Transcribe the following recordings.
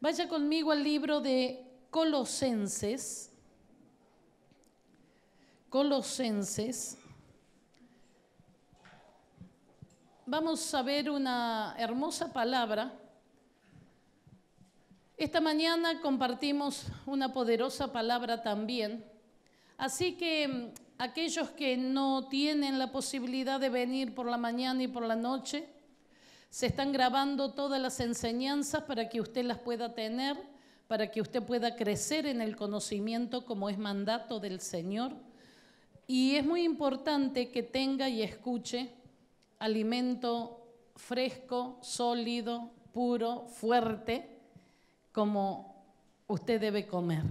Vaya conmigo al libro de Colosenses. Colosenses. Vamos a ver una hermosa palabra. Esta mañana compartimos una poderosa palabra también. Así que mm, aquellos que no tienen la posibilidad de venir por la mañana y por la noche, se están grabando todas las enseñanzas para que usted las pueda tener, para que usted pueda crecer en el conocimiento como es mandato del Señor. Y es muy importante que tenga y escuche alimento fresco, sólido, puro, fuerte, como usted debe comer.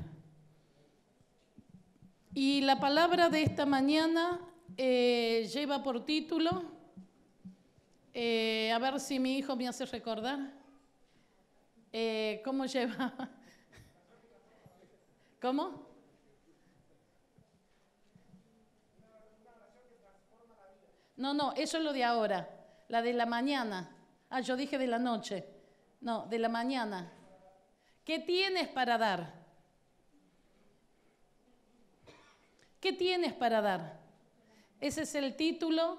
Y la palabra de esta mañana eh, lleva por título eh, a ver si mi hijo me hace recordar. Eh, ¿Cómo lleva? ¿Cómo? No, no, eso es lo de ahora, la de la mañana. Ah, yo dije de la noche. No, de la mañana. ¿Qué tienes para dar? ¿Qué tienes para dar? Ese es el título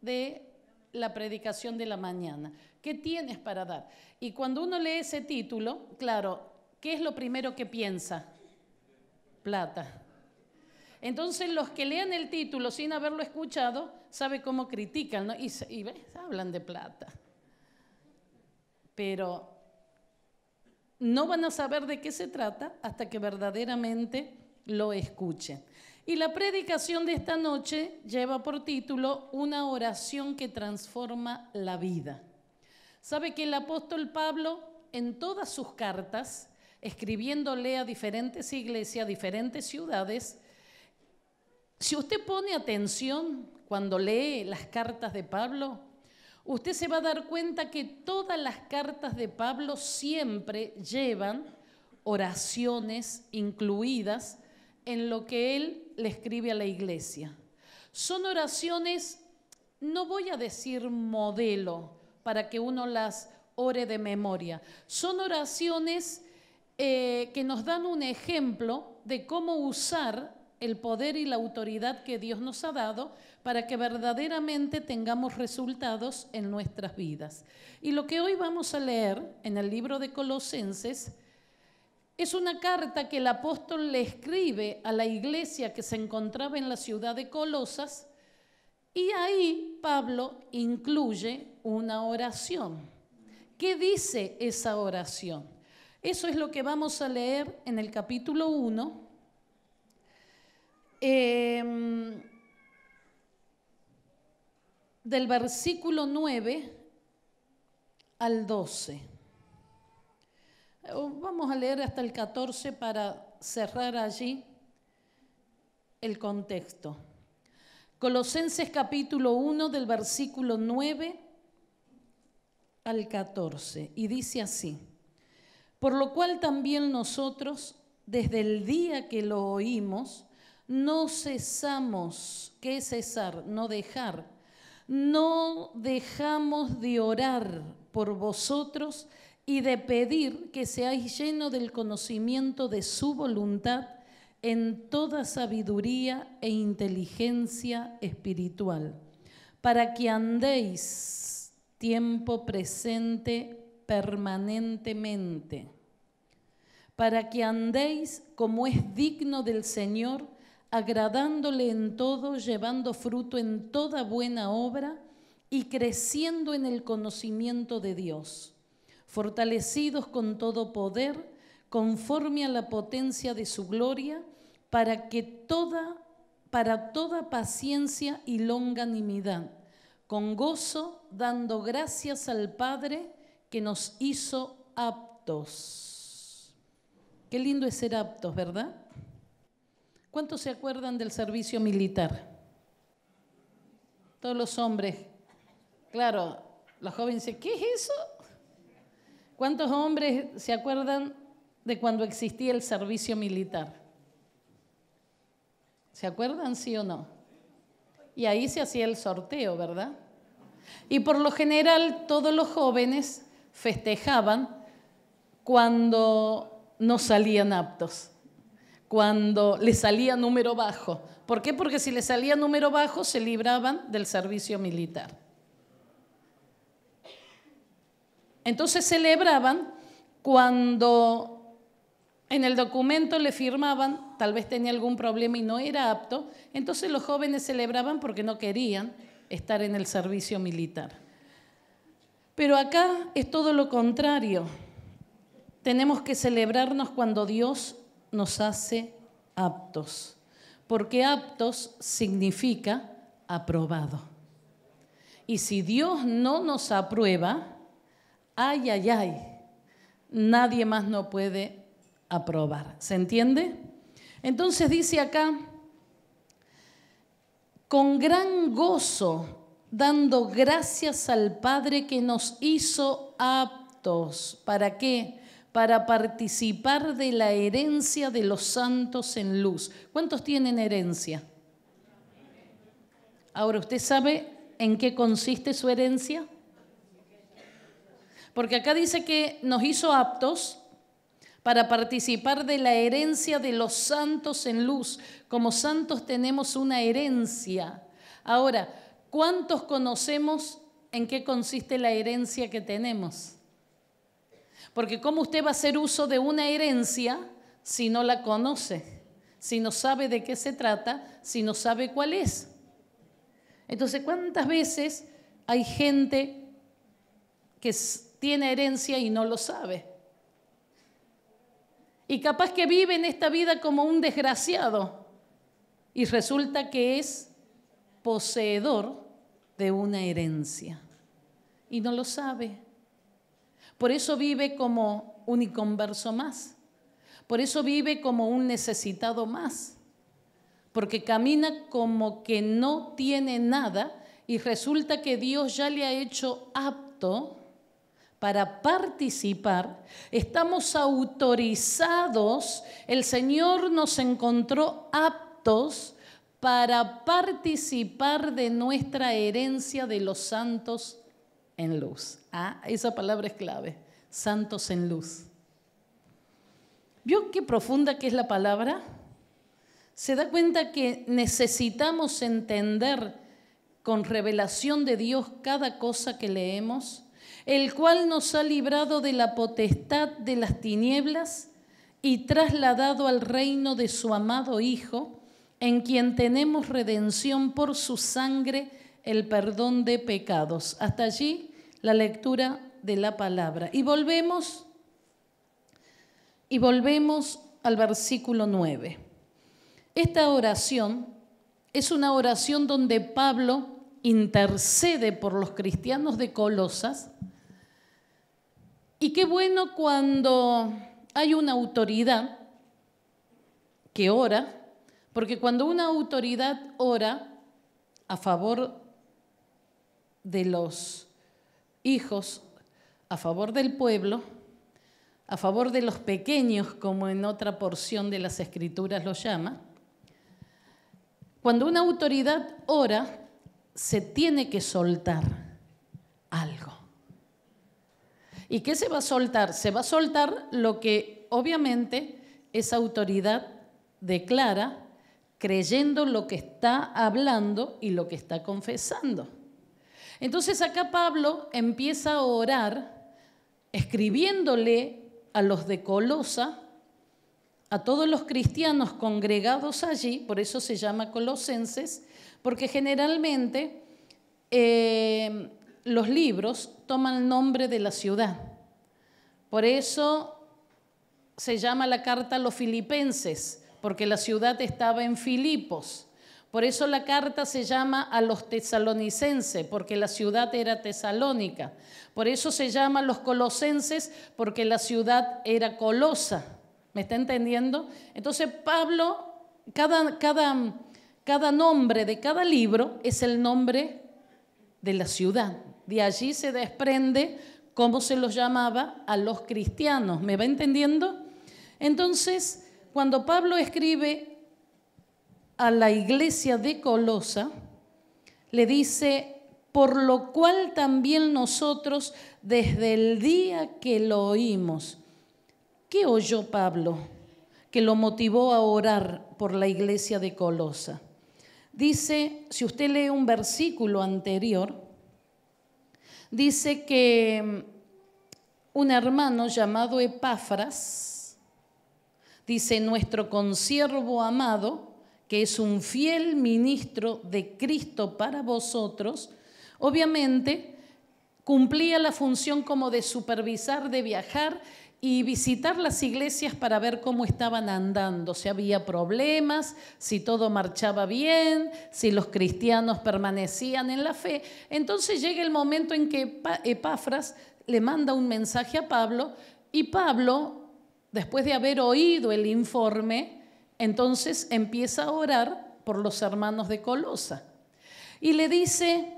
de la predicación de la mañana. ¿Qué tienes para dar? Y cuando uno lee ese título, claro, ¿qué es lo primero que piensa? Plata. Entonces los que lean el título sin haberlo escuchado, sabe cómo critican, Y, y ¿ves? hablan de plata. Pero no van a saber de qué se trata hasta que verdaderamente lo escuchen. Y la predicación de esta noche lleva por título Una oración que transforma la vida. Sabe que el apóstol Pablo en todas sus cartas, escribiéndole a diferentes iglesias, a diferentes ciudades, si usted pone atención cuando lee las cartas de Pablo, usted se va a dar cuenta que todas las cartas de Pablo siempre llevan oraciones incluidas en lo que él le escribe a la iglesia. Son oraciones, no voy a decir modelo, para que uno las ore de memoria. Son oraciones eh, que nos dan un ejemplo de cómo usar el poder y la autoridad que Dios nos ha dado para que verdaderamente tengamos resultados en nuestras vidas. Y lo que hoy vamos a leer en el libro de Colosenses es una carta que el apóstol le escribe a la iglesia que se encontraba en la ciudad de Colosas y ahí Pablo incluye una oración. ¿Qué dice esa oración? Eso es lo que vamos a leer en el capítulo 1. Em, del versículo 9 al 12. Eh, vamos a leer hasta el 14 para cerrar allí el contexto. Colosenses capítulo 1 del versículo 9 al 14 y dice así, por lo cual también nosotros, desde el día que lo oímos, no cesamos, ¿qué cesar? No dejar, no dejamos de orar por vosotros, y de pedir que seáis lleno del conocimiento de su voluntad en toda sabiduría e inteligencia espiritual, para que andéis tiempo presente permanentemente, para que andéis como es digno del Señor, agradándole en todo, llevando fruto en toda buena obra y creciendo en el conocimiento de Dios fortalecidos con todo poder, conforme a la potencia de su gloria, para que toda, para toda paciencia y longanimidad, con gozo dando gracias al Padre que nos hizo aptos. Qué lindo es ser aptos, ¿verdad? ¿Cuántos se acuerdan del servicio militar? Todos los hombres. Claro, la joven dice ¿qué es eso? ¿Cuántos hombres se acuerdan de cuando existía el servicio militar? ¿Se acuerdan, sí o no? Y ahí se hacía el sorteo, ¿verdad? Y por lo general todos los jóvenes festejaban cuando no salían aptos, cuando les salía número bajo. ¿Por qué? Porque si les salía número bajo se libraban del servicio militar. Entonces celebraban cuando en el documento le firmaban, tal vez tenía algún problema y no era apto, entonces los jóvenes celebraban porque no querían estar en el servicio militar. Pero acá es todo lo contrario. Tenemos que celebrarnos cuando Dios nos hace aptos, porque aptos significa aprobado. Y si Dios no nos aprueba, ay, ay, ay, nadie más no puede aprobar. ¿Se entiende? Entonces dice acá, con gran gozo, dando gracias al Padre que nos hizo aptos. ¿Para qué? Para participar de la herencia de los santos en luz. ¿Cuántos tienen herencia? Ahora, ¿usted sabe en qué consiste su herencia? Porque acá dice que nos hizo aptos para participar de la herencia de los santos en luz. Como santos tenemos una herencia. Ahora, ¿cuántos conocemos en qué consiste la herencia que tenemos? Porque ¿cómo usted va a hacer uso de una herencia si no la conoce? Si no sabe de qué se trata, si no sabe cuál es. Entonces, ¿cuántas veces hay gente que es tiene herencia y no lo sabe. Y capaz que vive en esta vida como un desgraciado y resulta que es poseedor de una herencia y no lo sabe. Por eso vive como un inconverso más. Por eso vive como un necesitado más. Porque camina como que no tiene nada y resulta que Dios ya le ha hecho apto para participar, estamos autorizados, el Señor nos encontró aptos para participar de nuestra herencia de los santos en luz. Ah, esa palabra es clave, santos en luz. ¿Vio qué profunda que es la palabra? Se da cuenta que necesitamos entender con revelación de Dios cada cosa que leemos el cual nos ha librado de la potestad de las tinieblas y trasladado al reino de su amado Hijo, en quien tenemos redención por su sangre, el perdón de pecados. Hasta allí la lectura de la palabra. Y volvemos y volvemos al versículo 9. Esta oración es una oración donde Pablo intercede por los cristianos de Colosas y qué bueno cuando hay una autoridad que ora, porque cuando una autoridad ora a favor de los hijos, a favor del pueblo, a favor de los pequeños, como en otra porción de las escrituras lo llama, cuando una autoridad ora, se tiene que soltar algo. ¿Y qué se va a soltar? Se va a soltar lo que obviamente esa autoridad declara creyendo lo que está hablando y lo que está confesando. Entonces acá Pablo empieza a orar escribiéndole a los de Colosa, a todos los cristianos congregados allí, por eso se llama colosenses, porque generalmente eh, los libros toma el nombre de la ciudad. Por eso se llama la carta a los filipenses, porque la ciudad estaba en Filipos. Por eso la carta se llama a los tesalonicenses, porque la ciudad era tesalónica. Por eso se llama a los colosenses, porque la ciudad era colosa. ¿Me está entendiendo? Entonces Pablo, cada, cada nombre de cada libro es el nombre de la ciudad. De allí se desprende cómo se los llamaba a los cristianos. ¿Me va entendiendo? Entonces, cuando Pablo escribe a la iglesia de Colosa, le dice, por lo cual también nosotros desde el día que lo oímos, ¿qué oyó Pablo que lo motivó a orar por la iglesia de Colosa? Dice, si usted lee un versículo anterior, dice que mm, un hermano llamado Epáfras, dice nuestro consiervo amado, que es un fiel ministro de Cristo para vosotros, obviamente cumplía la función como de supervisar, de viajar y visitar las iglesias para ver cómo estaban andando, si había problemas, si todo marchaba bien, si los cristianos permanecían en la fe. Entonces llega el momento en que Epafras le manda un mensaje a Pablo y Pablo, después de haber oído el informe, entonces empieza a orar por los hermanos de Colosa y le dice,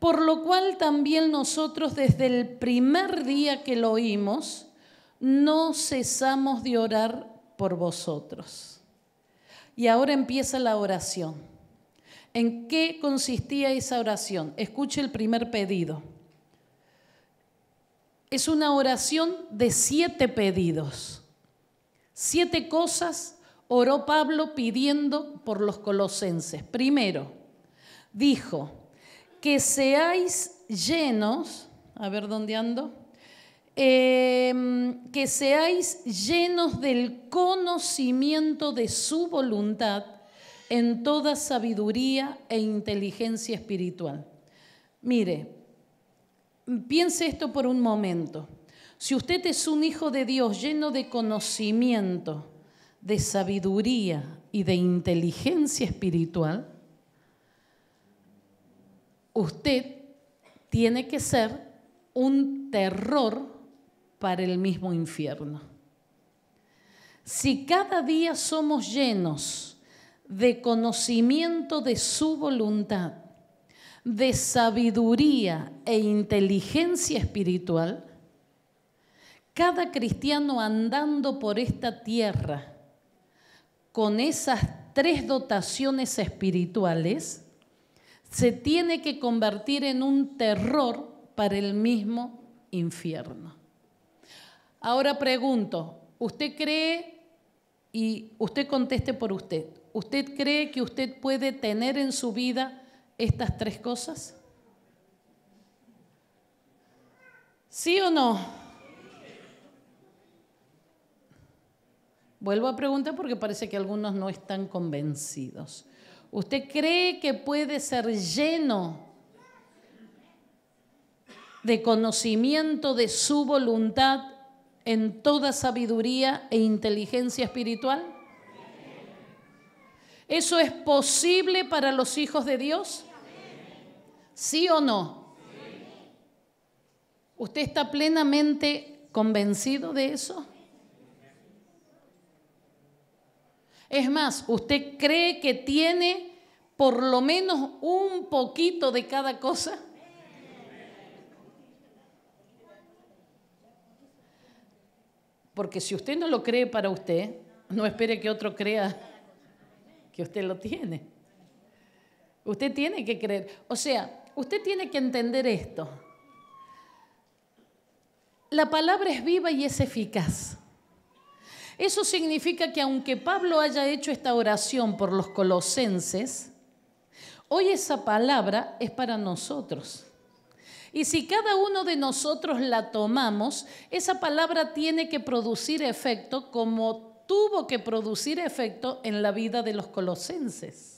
por lo cual también nosotros desde el primer día que lo oímos, no cesamos de orar por vosotros. Y ahora empieza la oración. ¿En qué consistía esa oración? Escuche el primer pedido. Es una oración de siete pedidos. Siete cosas oró Pablo pidiendo por los colosenses. Primero, dijo, que seáis llenos, a ver dónde ando, Em, que seáis llenos del conocimiento de su voluntad en toda sabiduría e inteligencia espiritual. Mire, piense esto por un momento. Si usted es un hijo de Dios lleno de conocimiento, de sabiduría y de inteligencia espiritual, usted tiene que ser un terror para el mismo infierno. Si cada día somos llenos de conocimiento de su voluntad, de sabiduría e inteligencia espiritual, cada cristiano andando por esta tierra con esas tres dotaciones espirituales, se tiene que convertir en un terror para el mismo infierno. Ahora pregunto, ¿usted cree, y usted conteste por usted, ¿usted cree que usted puede tener en su vida estas tres cosas? ¿Sí o no? Vuelvo a preguntar porque parece que algunos no están convencidos. ¿Usted cree que puede ser lleno de conocimiento de su voluntad en toda sabiduría e inteligencia espiritual? ¿Eso es posible para los hijos de Dios? ¿Sí o no? ¿Usted está plenamente convencido de eso? Es más, ¿usted cree que tiene por lo menos un poquito de cada cosa? Porque si usted no lo cree para usted, no espere que otro crea que usted lo tiene. Usted tiene que creer. O sea, usted tiene que entender esto. La palabra es viva y es eficaz. Eso significa que aunque Pablo haya hecho esta oración por los colosenses, hoy esa palabra es para nosotros. Y si cada uno de nosotros la tomamos, esa palabra tiene que producir efecto como tuvo que producir efecto en la vida de los colosenses.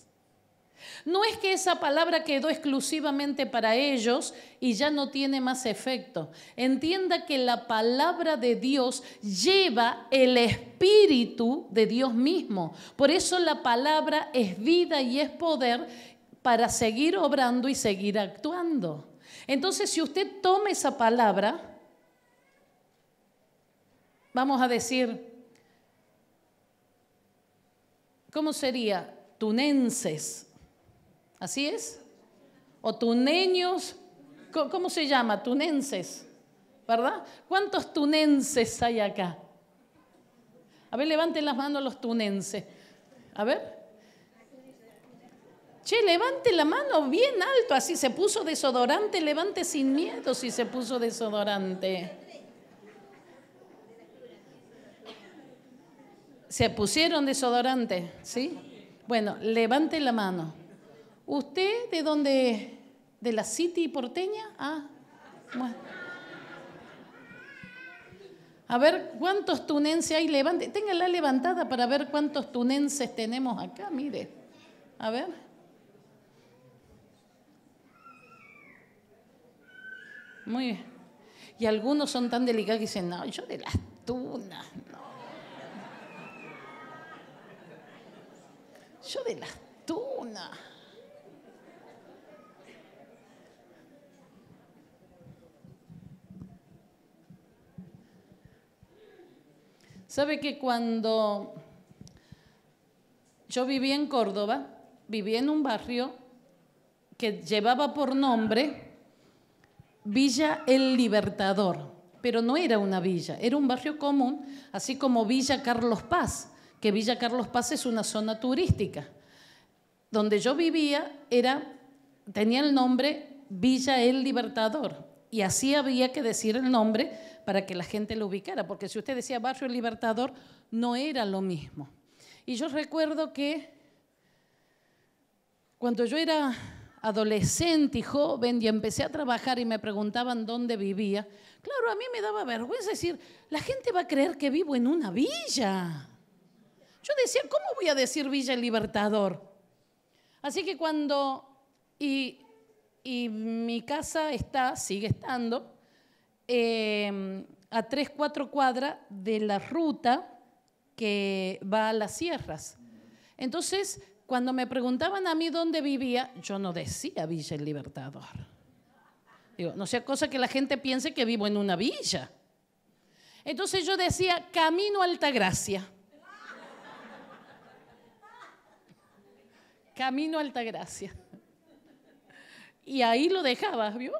No es que esa palabra quedó exclusivamente para ellos y ya no tiene más efecto. Entienda que la palabra de Dios lleva el espíritu de Dios mismo. Por eso la palabra es vida y es poder para seguir obrando y seguir actuando. Entonces, si usted toma esa palabra, vamos a decir, ¿cómo sería? Tunenses. ¿Así es? O tuneños, ¿cómo se llama? Tunenses, ¿verdad? ¿Cuántos tunenses hay acá? A ver, levanten las manos los tunenses. A ver, Che, levante la mano bien alto, así se puso desodorante, levante sin miedo si se puso desodorante. ¿Se pusieron desodorante? ¿Sí? Bueno, levante la mano. ¿Usted de dónde ¿De la City porteña? Ah, A ver cuántos tunenses hay. Levante, téngala levantada para ver cuántos tunenses tenemos acá, mire. A ver. Muy bien. Y algunos son tan delicados que dicen, no, yo de las tunas, Yo de las tunas. ¿Sabe que cuando yo vivía en Córdoba, vivía en un barrio que llevaba por nombre Villa El Libertador, pero no era una villa, era un barrio común, así como Villa Carlos Paz, que Villa Carlos Paz es una zona turística. Donde yo vivía era, tenía el nombre Villa El Libertador, y así había que decir el nombre para que la gente lo ubicara, porque si usted decía Barrio El Libertador, no era lo mismo. Y yo recuerdo que cuando yo era adolescente y joven y empecé a trabajar y me preguntaban dónde vivía, claro, a mí me daba vergüenza decir, la gente va a creer que vivo en una villa. Yo decía, ¿cómo voy a decir Villa El Libertador? Así que cuando, y, y mi casa está, sigue estando, em, a tres, cuatro cuadras de la ruta que va a las sierras. Entonces, cuando me preguntaban a mí dónde vivía, yo no decía Villa El Libertador. no sea cosa que la gente piense que vivo en una villa. Entonces yo decía, camino Altagracia. Camino Altagracia. Y ahí lo dejabas, ¿vio?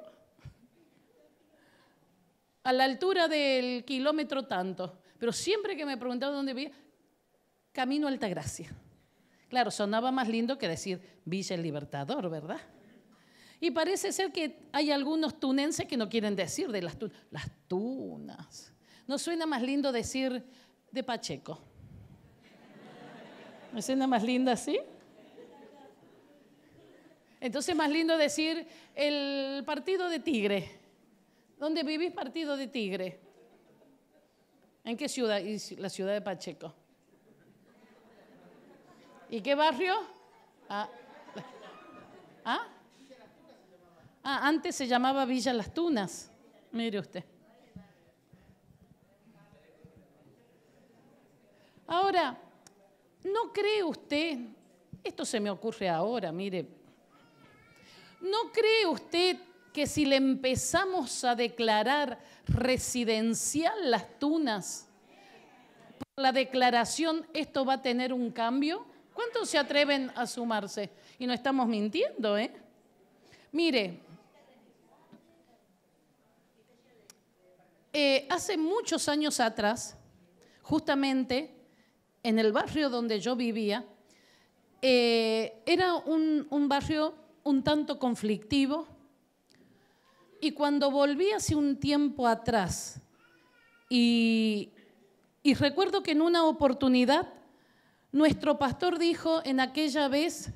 A la altura del kilómetro tanto. Pero siempre que me preguntaban dónde vivía, camino Altagracia. Claro, sonaba más lindo que decir Villa el Libertador, ¿verdad? Y parece ser que hay algunos tunenses que no quieren decir de las tunas. Las tunas. ¿No suena más lindo decir de Pacheco? ¿No suena más lindo así? Entonces más lindo decir el partido de Tigre. ¿Dónde vivís partido de Tigre? ¿En qué ciudad? La ciudad de Pacheco. ¿Y qué barrio? Ah. ¿Ah? ah, antes se llamaba Villa Las Tunas. Mire usted. Ahora, ¿no cree usted, esto se me ocurre ahora, mire, ¿no cree usted que si le empezamos a declarar residencial las tunas, por la declaración esto va a tener un cambio? ¿Cuántos se atreven a sumarse? Y no estamos mintiendo, ¿eh? Mire, eh, hace muchos años atrás, justamente en el barrio donde yo vivía, eh, era un, barrio un tanto conflictivo y cuando volví hace un tiempo atrás y recuerdo que en una oportunidad nuestro pastor dijo en aquella vez,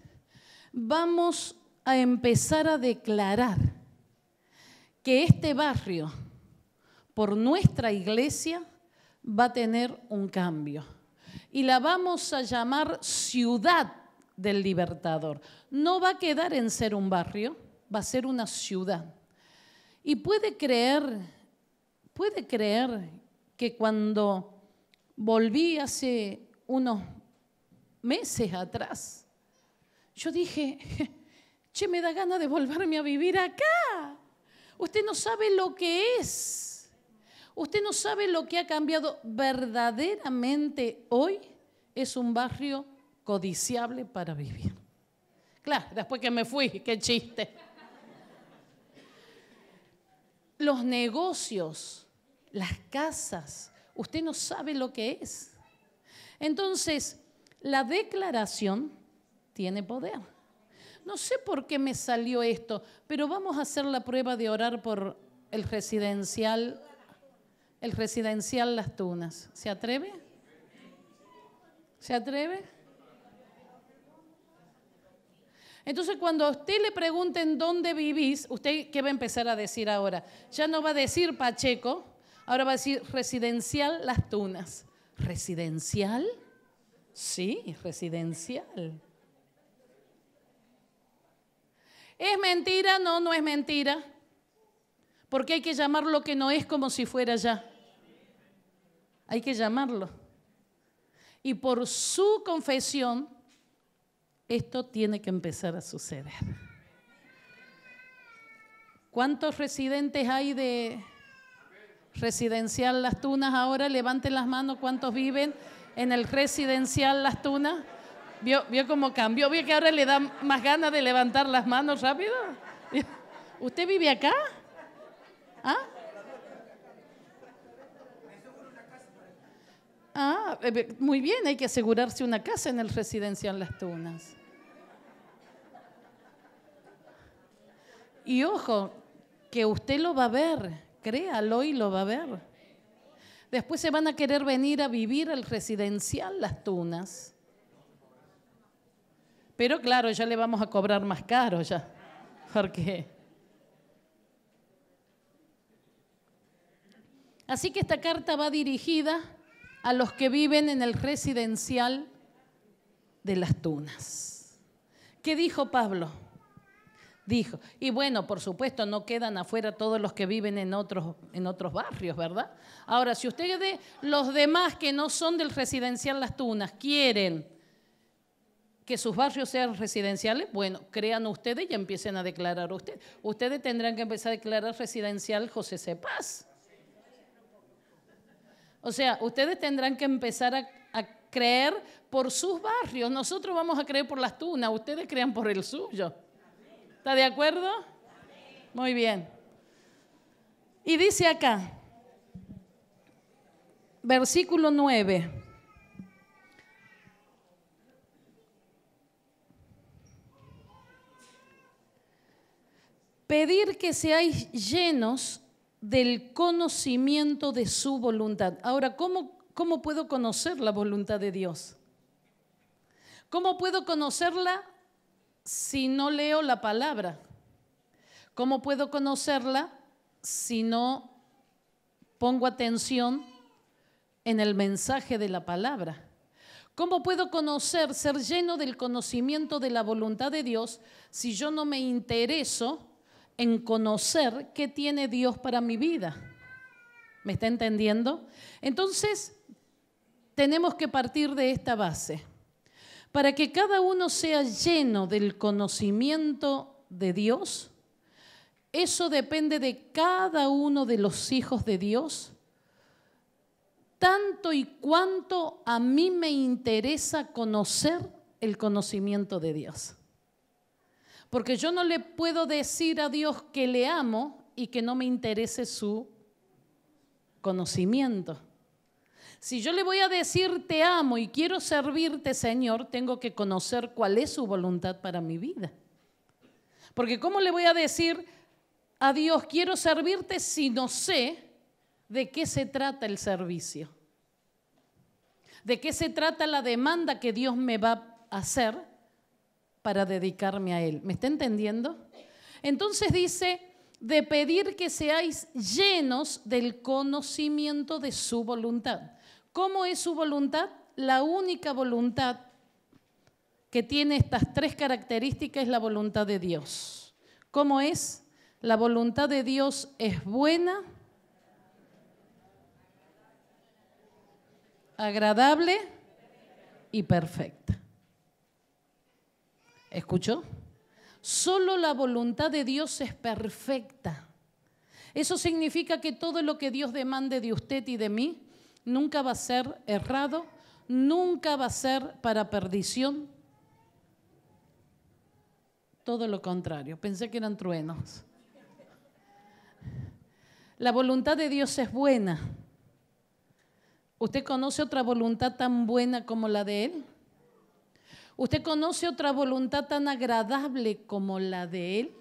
vamos a empezar a declarar que este barrio, por nuestra iglesia, va a tener un cambio. Y la vamos a llamar ciudad del libertador. No va a quedar en ser un barrio, va a ser una ciudad. Y puede creer, puede creer que cuando volví hace unos meses atrás, yo dije, che, me da gana de volverme a vivir acá. Usted no sabe lo que es. Usted no sabe lo que ha cambiado verdaderamente hoy. Es un barrio codiciable para vivir. Claro, después que me fui, qué chiste. Los negocios, las casas, usted no sabe lo que es. Entonces, la declaración tiene poder. No sé por qué me salió esto, pero vamos a hacer la prueba de orar por el residencial, el residencial Las Tunas. ¿Se atreve? ¿Se atreve? Entonces, cuando a usted le pregunten dónde vivís, ¿usted qué va a empezar a decir ahora? Ya no va a decir Pacheco, ahora va a decir residencial Las Tunas. ¿Residencial? Sí, residencial. ¿Es mentira? No, no es mentira. Porque hay que llamar lo que no es como si fuera ya. Hay que llamarlo. Y por su confesión, esto tiene que empezar a suceder. ¿Cuántos residentes hay de residencial Las Tunas ahora? Levanten las manos, ¿cuántos viven en el residencial Las Tunas. ¿Vio, vio cómo cambió? ¿Vio que ahora le da más ganas de levantar las manos rápido? ¿Usted vive acá? ¿Ah? Ah, eh, muy bien, hay que asegurarse una casa en el residencial Las Tunas. Y ojo, que usted lo va a ver, créalo y lo va a ver. Después se van a querer venir a vivir al residencial Las Tunas. Pero claro, ya le vamos a cobrar más caro ya. Así que esta carta va dirigida a los que viven en el residencial de Las Tunas. ¿Qué dijo Pablo? dijo. Y bueno, por supuesto, no quedan afuera todos los que viven en otros, en otros barrios, ¿verdad? Ahora, si ustedes, los demás que no son del residencial Las Tunas, quieren que sus barrios sean residenciales, bueno, crean ustedes y empiecen a declarar ustedes. Ustedes tendrán que empezar a declarar residencial José Cepaz. O sea, ustedes tendrán que empezar a, a creer por sus barrios. Nosotros vamos a creer por las tunas, ustedes crean por el suyo. ¿Está de acuerdo? Muy bien. Y dice acá, versículo 9. Pedir que seáis llenos del conocimiento de su voluntad. Ahora, ¿cómo, ¿cómo puedo conocer la voluntad de Dios? ¿Cómo puedo conocerla si no leo la palabra? ¿Cómo puedo conocerla si no pongo atención en el mensaje de la palabra? ¿Cómo puedo conocer, ser lleno del conocimiento de la voluntad de Dios si yo no me intereso en conocer qué tiene Dios para mi vida? ¿Me está entendiendo? Entonces, tenemos que partir de esta base para que cada uno sea lleno del conocimiento de Dios? Eso depende de cada uno de los hijos de Dios, tanto y cuanto a mí me interesa conocer el conocimiento de Dios. Porque yo no le puedo decir a Dios que le amo y que no me interese su conocimiento. Si yo le voy a decir te amo y quiero servirte, Señor, tengo que conocer cuál es su voluntad para mi vida. Porque ¿cómo le voy a decir a Dios quiero servirte si no sé de qué se trata el servicio? ¿De qué se trata la demanda que Dios me va a hacer para dedicarme a Él? ¿Me está entendiendo? Entonces dice, de pedir que seáis llenos del conocimiento de su voluntad. ¿Cómo es su voluntad? La única voluntad que tiene estas tres características es la voluntad de Dios. ¿Cómo es? La voluntad de Dios es buena, agradable y perfecta. ¿Escuchó? Solo la voluntad de Dios es perfecta. Eso significa que todo lo que Dios demande de usted y de mí nunca va a ser errado, nunca va a ser para perdición. Todo lo contrario, pensé que eran truenos. La voluntad de Dios es buena. ¿Usted conoce otra voluntad tan buena como la de Él? ¿Usted conoce otra voluntad tan agradable como la de Él?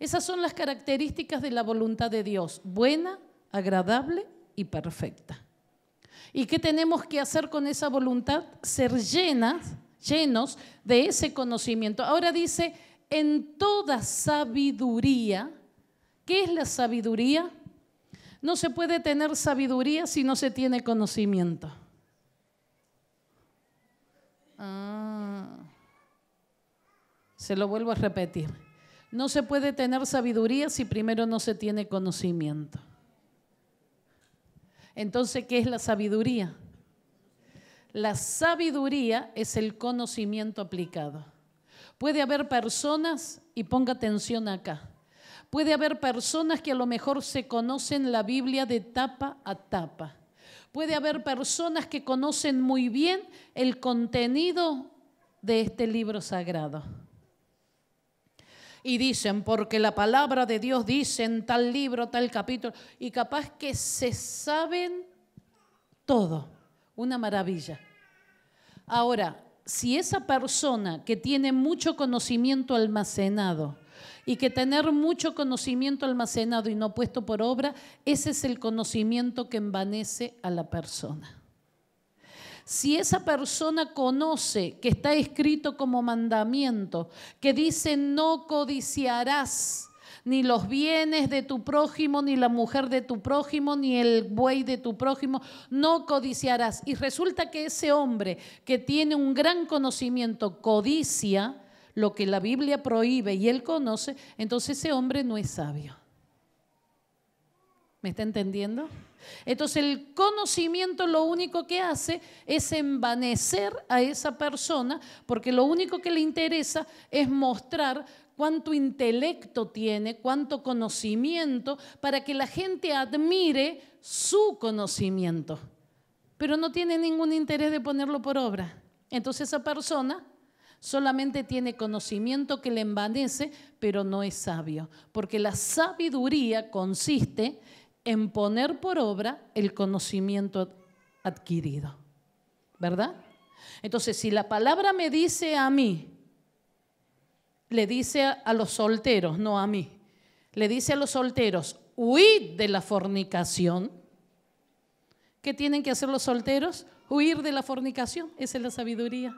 Esas son las características de la voluntad de Dios, buena, agradable y perfecta. ¿Y qué tenemos que hacer con esa voluntad? Ser llenas, llenos de ese conocimiento. Ahora dice, en toda sabiduría. ¿Qué es la sabiduría? No se puede tener sabiduría si no se tiene conocimiento. Ah, se lo vuelvo a repetir. No se puede tener sabiduría si primero no se tiene conocimiento. Entonces, ¿qué es la sabiduría? La sabiduría es el conocimiento aplicado. Puede haber personas, y ponga atención acá, puede haber personas que a lo mejor se conocen la Biblia de tapa a tapa. Puede haber personas que conocen muy bien el contenido de este libro sagrado y dicen, porque la palabra de Dios dice en tal libro, tal capítulo, y capaz que se saben todo. Una maravilla. Ahora, si esa persona que tiene mucho conocimiento almacenado, y que tener mucho conocimiento almacenado y no puesto por obra, ese es el conocimiento que envanece a la persona. Si esa persona conoce que está escrito como mandamiento, que dice no codiciarás ni los bienes de tu prójimo, ni la mujer de tu prójimo, ni el buey de tu prójimo, no codiciarás. Y resulta que ese hombre que tiene un gran conocimiento codicia lo que la Biblia prohíbe y él conoce, entonces ese hombre no es sabio. ¿Me está entendiendo? Entonces el conocimiento lo único que hace es envanecer a esa persona porque lo único que le interesa es mostrar cuánto intelecto tiene, cuánto conocimiento, para que la gente admire su conocimiento. Pero no tiene ningún interés de ponerlo por obra. Entonces esa persona solamente tiene conocimiento que le envanece, pero no es sabio, porque la sabiduría consiste en en poner por obra el conocimiento adquirido. ¿Verdad? Entonces, si la palabra me dice a mí, le dice a los solteros, no a mí, le dice a los solteros, huid de la fornicación. ¿Qué tienen que hacer los solteros? Huir de la fornicación. Esa es la sabiduría.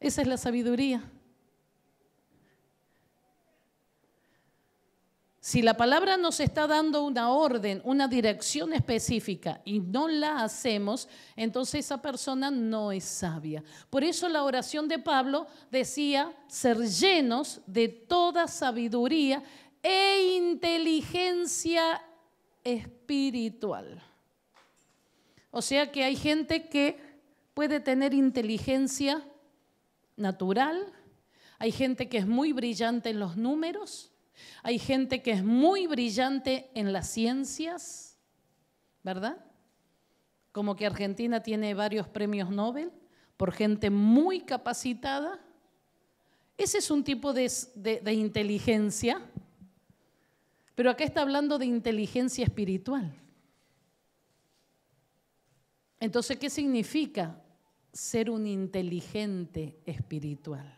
Esa es la sabiduría. Si la palabra nos está dando una orden, una dirección específica y no la hacemos, entonces esa persona no es sabia. Por eso la oración de Pablo decía ser llenos de toda sabiduría e inteligencia espiritual. O sea que hay gente que puede tener inteligencia natural, hay gente que es muy brillante en los números, hay gente que es muy brillante en las ciencias, ¿verdad? Como que Argentina tiene varios premios Nobel por gente muy capacitada. Ese es un tipo de, inteligencia, pero acá está hablando de inteligencia espiritual. Entonces, ¿qué significa ser un inteligente espiritual?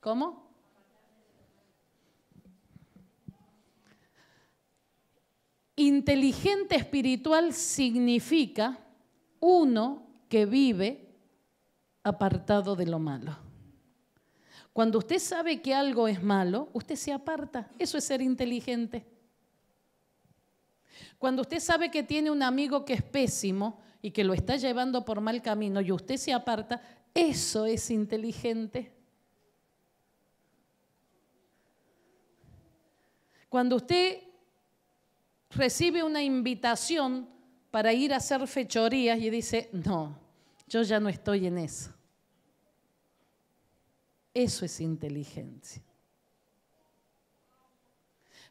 ¿Cómo? Inteligente espiritual significa uno que vive apartado de lo malo. Cuando usted sabe que algo es malo, usted se aparta. Eso es ser inteligente. Cuando usted sabe que tiene un amigo que es pésimo y que lo está llevando por mal camino y usted se aparta, eso es inteligente. Cuando usted recibe una invitación para ir a hacer fechorías y dice, no, yo ya no estoy en eso. Eso es inteligencia.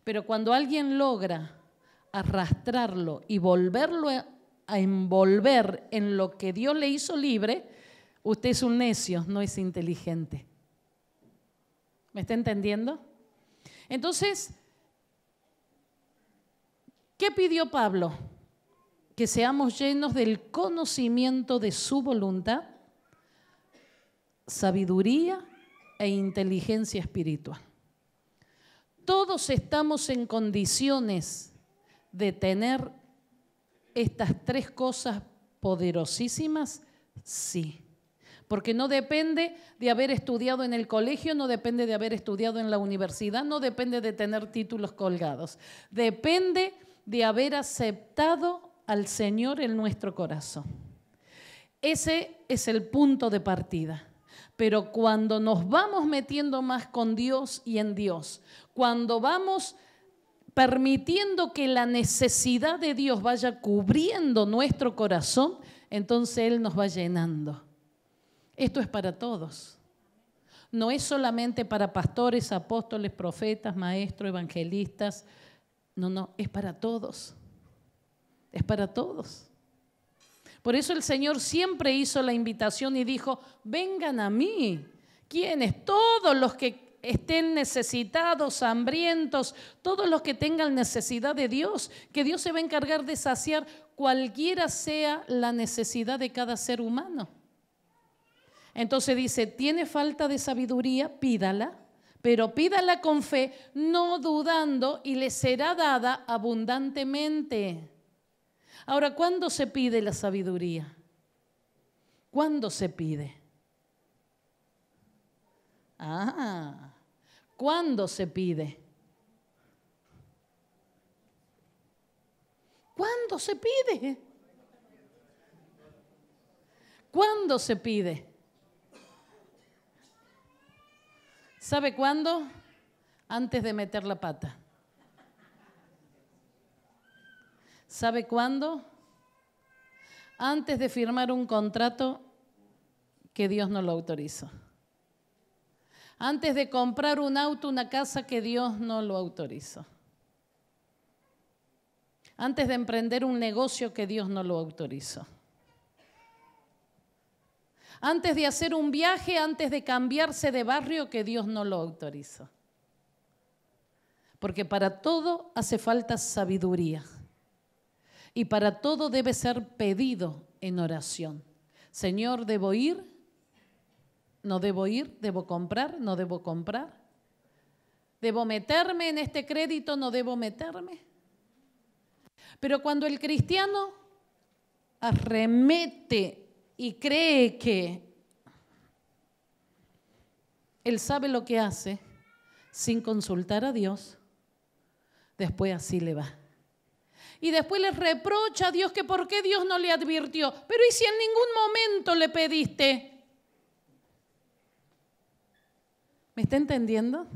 Pero cuando alguien logra arrastrarlo y volverlo a envolver en lo que Dios le hizo libre, usted es un necio, no es inteligente. ¿Me está entendiendo? Entonces, ¿Qué pidió Pablo? Que seamos llenos del conocimiento de su voluntad, sabiduría e inteligencia espiritual. Todos estamos en condiciones de tener estas tres cosas poderosísimas, sí. Porque no depende de haber estudiado en el colegio, no depende de haber estudiado en la universidad, no depende de tener títulos colgados. Depende de haber aceptado al Señor en nuestro corazón. Ese es el punto de partida. Pero cuando nos vamos metiendo más con Dios y en Dios, cuando vamos permitiendo que la necesidad de Dios vaya cubriendo nuestro corazón, entonces Él nos va llenando. Esto es para todos. No es solamente para pastores, apóstoles, profetas, maestros, evangelistas, no, no, es para todos. Es para todos. Por eso el Señor siempre hizo la invitación y dijo, vengan a mí. ¿Quiénes? Todos los que estén necesitados, hambrientos, todos los que tengan necesidad de Dios, que Dios se va a encargar de saciar cualquiera sea la necesidad de cada ser humano. Entonces dice, ¿tiene falta de sabiduría? Pídala pero pídala con fe, no dudando, y le será dada abundantemente. Ahora, ¿cuándo se pide la sabiduría? ¿Cuándo se pide? Ah, ¿cuándo se pide? ¿Cuándo se pide? ¿Cuándo se pide? ¿Sabe cuándo? Antes de meter la pata. ¿Sabe cuándo? Antes de firmar un contrato que Dios no lo autorizó. Antes de comprar un auto, una casa que Dios no lo autorizó. Antes de emprender un negocio que Dios no lo autorizó antes de hacer un viaje, antes de cambiarse de barrio que Dios no lo autoriza. Porque para todo hace falta sabiduría y para todo debe ser pedido en oración. Señor, debo ir, no debo ir, debo comprar, no debo comprar. ¿Debo meterme en este crédito? ¿No debo meterme? Pero cuando el cristiano arremete y cree que él sabe lo que hace sin consultar a Dios, después así le va. Y después le reprocha a Dios que por qué Dios no le advirtió. Pero ¿y si en ningún momento le pediste? ¿Me está entendiendo?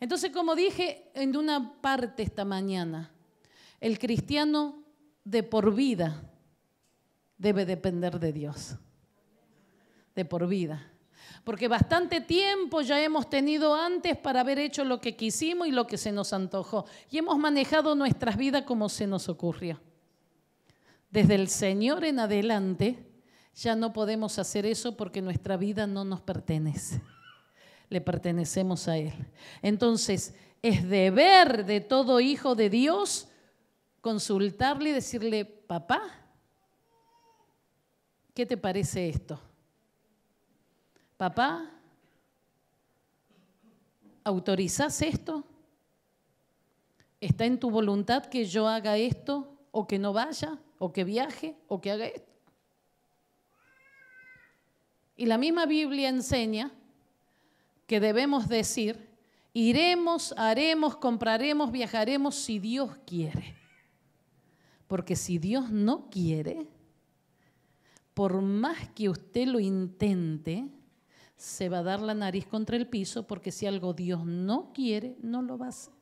Entonces, como dije en una parte esta mañana, el cristiano de por vida debe depender de Dios, de por vida. Porque bastante tiempo ya hemos tenido antes para haber hecho lo que quisimos y lo que se nos antojó. Y hemos manejado nuestras vidas como se nos ocurrió. Desde el Señor en adelante ya no podemos hacer eso porque nuestra vida no nos pertenece. Le pertenecemos a Él. Entonces, es deber de todo hijo de Dios consultarle y decirle, papá, ¿Qué te parece esto? Papá, ¿autorizás esto? ¿Está en tu voluntad que yo haga esto o que no vaya o que viaje o que haga esto? Y la misma Biblia enseña que debemos decir, iremos, haremos, compraremos, viajaremos si Dios quiere. Porque si Dios no quiere, por más que usted lo intente, se va a dar la nariz contra el piso porque si algo Dios no quiere, no lo va a hacer.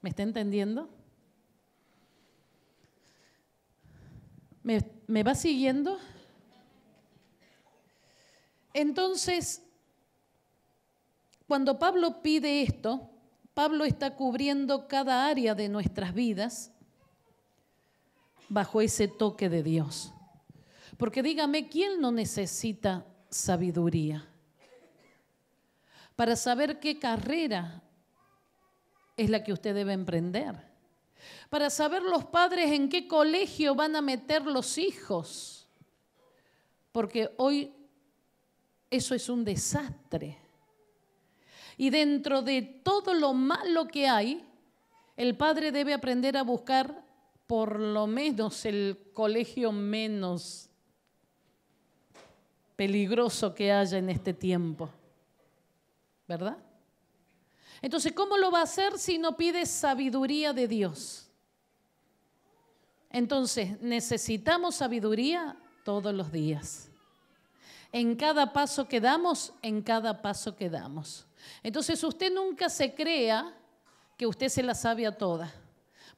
¿Me está entendiendo? ¿Me, me va siguiendo? Entonces, cuando Pablo pide esto, Pablo está cubriendo cada área de nuestras vidas bajo ese toque de Dios. Porque dígame, ¿quién no necesita sabiduría? Para saber qué carrera es la que usted debe emprender. Para saber los padres en qué colegio van a meter los hijos. Porque hoy eso es un desastre. Y dentro de todo lo malo que hay, el padre debe aprender a buscar por lo menos el colegio menos peligroso que haya en este tiempo. ¿Verdad? Entonces, ¿cómo lo va a hacer si no pide sabiduría de Dios? Entonces, necesitamos sabiduría todos los días. En cada paso que damos, en cada paso que damos. Entonces, usted nunca se crea que usted se la sabe a todas.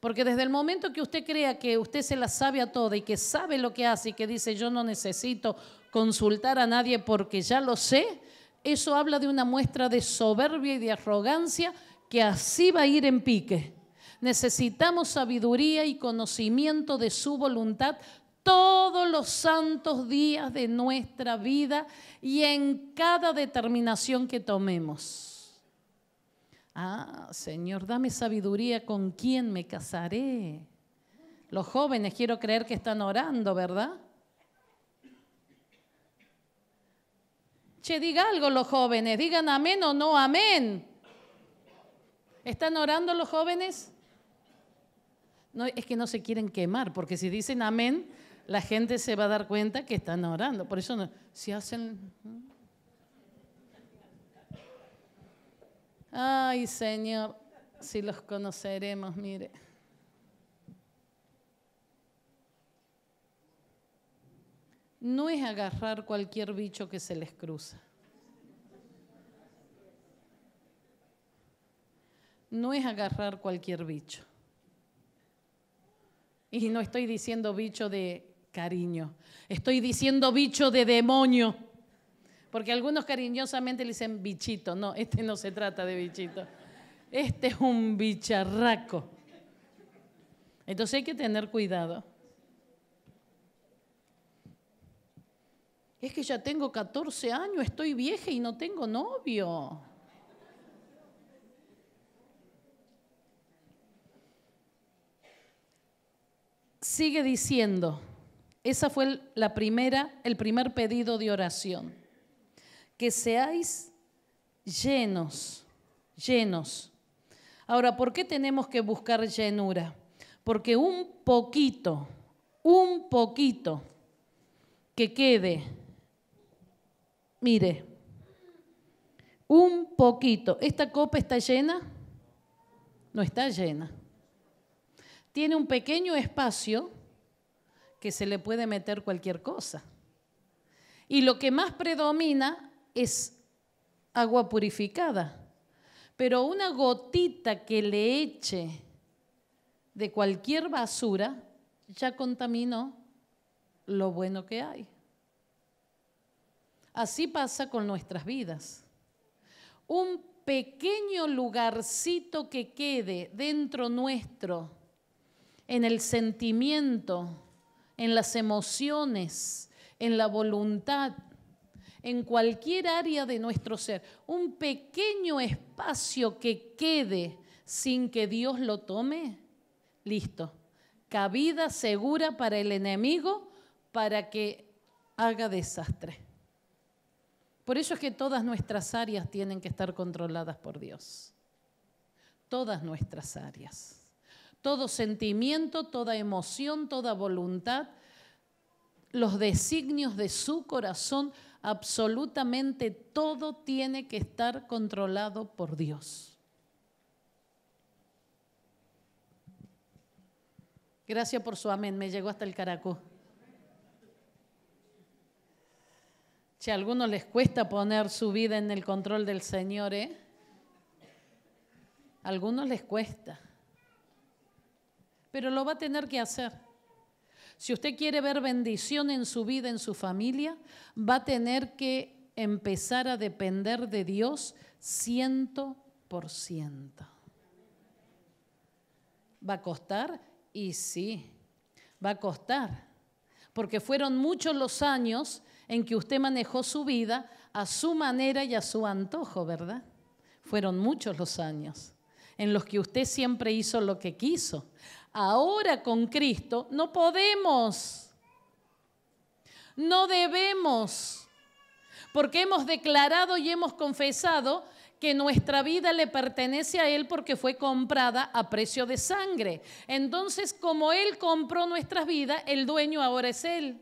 Porque desde el momento que usted crea que usted se la sabe a toda y que sabe lo que hace y que dice yo no necesito consultar a nadie porque ya lo sé, eso habla de una muestra de soberbia y de arrogancia que así va a ir en pique. Necesitamos sabiduría y conocimiento de su voluntad todos los santos días de nuestra vida y en cada determinación que tomemos. Ah, Señor, dame sabiduría con quién me casaré. Los jóvenes quiero creer que están orando, ¿verdad? Che, diga algo los jóvenes, digan amén o no amén. ¿Están orando los jóvenes? No, es que no se quieren quemar, porque si dicen amén, la gente se va a dar cuenta que están orando. Por eso no, si hacen... Ay, Señor, si los conoceremos, mire. No es agarrar cualquier bicho que se les cruza. No es agarrar cualquier bicho. Y no estoy diciendo bicho de cariño, estoy diciendo bicho de demonio porque algunos cariñosamente le dicen bichito. No, este no se trata de bichito. Este es un bicharraco. Entonces hay que tener cuidado. Es que ya tengo 14 años, estoy vieja y no tengo novio. Sigue diciendo, esa fue la primera, el primer pedido de oración que seáis llenos, llenos. Ahora, ¿por qué tenemos que buscar llenura? Porque un poquito, un poquito que quede, mire, un poquito, ¿esta copa está llena? No está llena. Tiene un pequeño espacio que se le puede meter cualquier cosa. Y lo que más predomina es agua purificada, pero una gotita que le eche de cualquier basura ya contaminó lo bueno que hay. Así pasa con nuestras vidas. Un pequeño lugarcito que quede dentro nuestro, en el sentimiento, en las emociones, en la voluntad, en cualquier área de nuestro ser, un pequeño espacio que quede sin que Dios lo tome, listo, cabida segura para el enemigo para que haga desastre. Por eso es que todas nuestras áreas tienen que estar controladas por Dios. Todas nuestras áreas. Todo sentimiento, toda emoción, toda voluntad, los designios de su corazón absolutamente todo tiene que estar controlado por Dios. Gracias por su amén, me llegó hasta el caracú. Si a algunos les cuesta poner su vida en el control del Señor, ¿eh? A algunos les cuesta. Pero lo va a tener que hacer. Si usted quiere ver bendición en su vida, en su familia, va a tener que empezar a depender de Dios ciento ¿Va a costar? Y sí, va a costar. Porque fueron muchos los años en que usted manejó su vida a su manera y a su antojo, ¿verdad? Fueron muchos los años en los que usted siempre hizo lo que quiso. Ahora con Cristo no podemos, no debemos, porque hemos declarado y hemos confesado que nuestra vida le pertenece a Él porque fue comprada a precio de sangre. Entonces, como Él compró nuestras vidas, el dueño ahora es Él.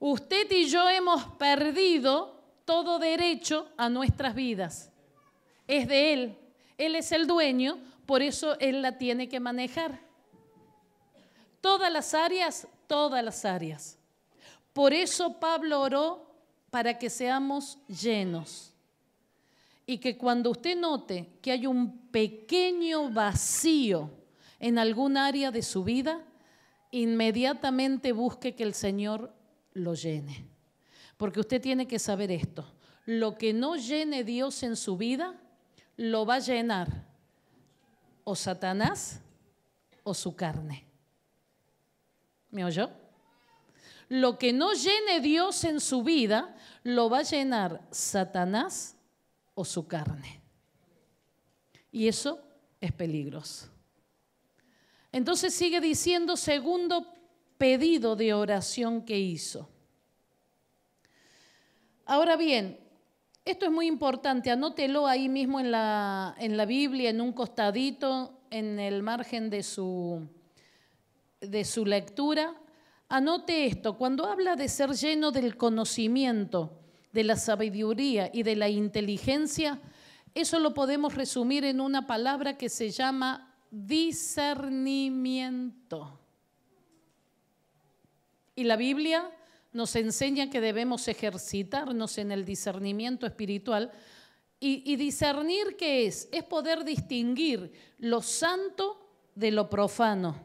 Usted y yo hemos perdido todo derecho a nuestras vidas. Es de Él. Él es el dueño, por eso Él la tiene que manejar. Todas las áreas, todas las áreas. Por eso Pablo oró para que seamos llenos. Y que cuando usted note que hay un pequeño vacío en algún área de su vida, inmediatamente busque que el Señor lo llene. Porque usted tiene que saber esto. Lo que no llene Dios en su vida, lo va a llenar o Satanás o su carne. ¿Me oyó? Lo que no llene Dios en su vida, lo va a llenar Satanás o su carne. Y eso es peligroso. Entonces sigue diciendo segundo pedido de oración que hizo. Ahora bien, esto es muy importante, anótelo ahí mismo en la, en la Biblia, en un costadito, en el margen de su, de su lectura. Anote esto, cuando habla de ser lleno del conocimiento, de la sabiduría y de la inteligencia, eso lo podemos resumir en una palabra que se llama discernimiento. Y la Biblia nos enseña que debemos ejercitarnos en el discernimiento espiritual. Y, discernir qué es? Es poder distinguir lo santo de lo profano,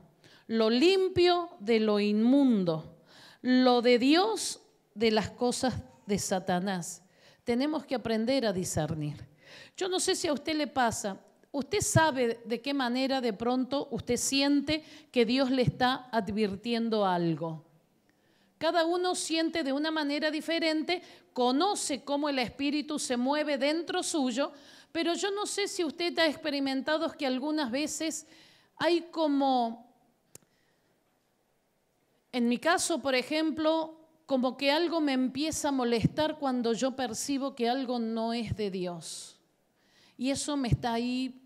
lo limpio de lo inmundo, lo de Dios de las cosas de Satanás. Tenemos que aprender a discernir. Yo no sé si a usted le pasa, usted sabe de qué manera de pronto usted siente que Dios le está advirtiendo algo. Cada uno siente de una manera diferente, conoce cómo el espíritu se mueve dentro suyo, pero yo no sé si usted ha experimentado que algunas veces hay como, en mi caso, por ejemplo, como que algo me empieza a molestar cuando yo percibo que algo no es de Dios. Y eso me está ahí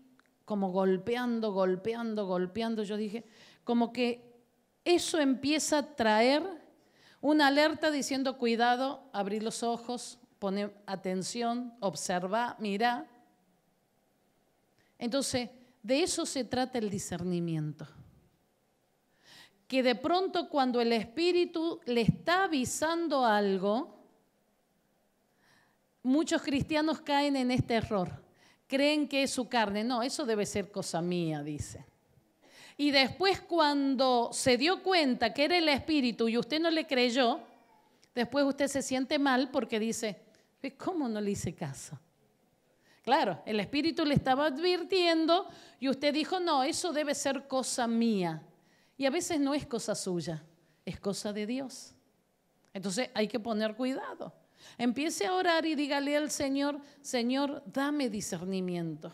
como golpeando, golpeando, golpeando. Yo dije, como que eso empieza a traer una alerta diciendo cuidado, abrí los ojos, pone atención, observa, mira. Entonces, de eso se trata el discernimiento. Que de pronto cuando el Espíritu le está avisando algo, muchos cristianos caen en este error. Creen que es su carne. No, eso debe ser cosa mía, dice y después cuando se dio cuenta que era el Espíritu y usted no le creyó, después usted se siente mal porque dice, ¿cómo no le hice caso? Claro, el Espíritu le estaba advirtiendo y usted dijo, no, eso debe ser cosa mía. Y a veces no es cosa suya, es cosa de Dios. Entonces hay que poner cuidado. Empiece a orar y dígale al Señor, Señor, dame discernimiento.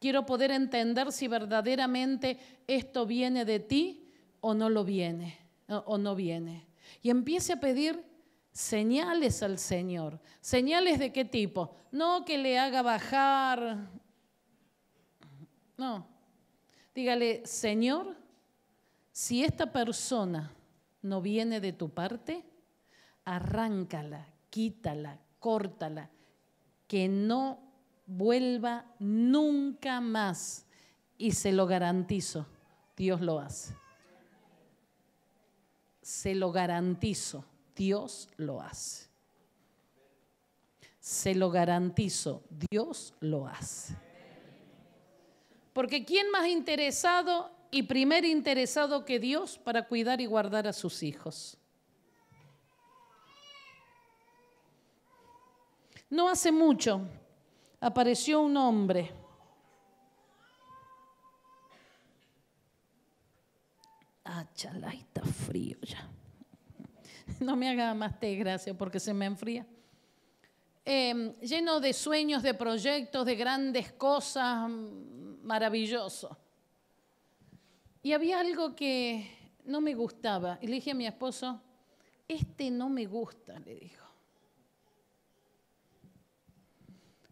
Quiero poder entender si verdaderamente esto viene de ti o no lo viene, o no viene. Y empiece a pedir señales al Señor. ¿Señales de qué tipo? No que le haga bajar. No. Dígale, Señor, si esta persona no viene de tu parte, arráncala, quítala, córtala, que no vuelva nunca más. Y se lo garantizo, Dios lo hace. Se lo garantizo, Dios lo hace. Se lo garantizo, Dios lo hace. Porque ¿quién más interesado y primer interesado que Dios para cuidar y guardar a sus hijos? No hace mucho apareció un hombre. Ah, está frío ya. No me haga más té, gracias, porque se me enfría. Em, lleno de sueños, de proyectos, de grandes cosas, mm, maravilloso. Y había algo que no me gustaba. Y le dije a mi esposo, este no me gusta, le dijo.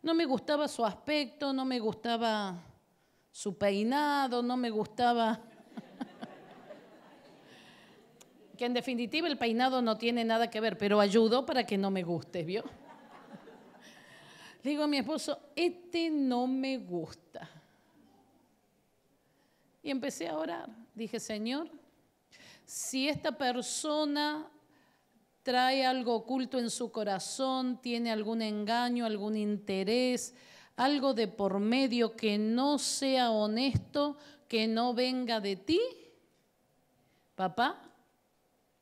No me gustaba su aspecto, no me gustaba su peinado, no me gustaba... que en definitiva el peinado no tiene nada que ver, pero ayudó para que no me guste, ¿vio? Le digo a mi esposo, este no me gusta. Y empecé a orar. Dije, Señor, si esta persona trae algo oculto en su corazón, tiene algún engaño, algún interés, algo de por medio que no sea honesto, que no venga de ti, papá,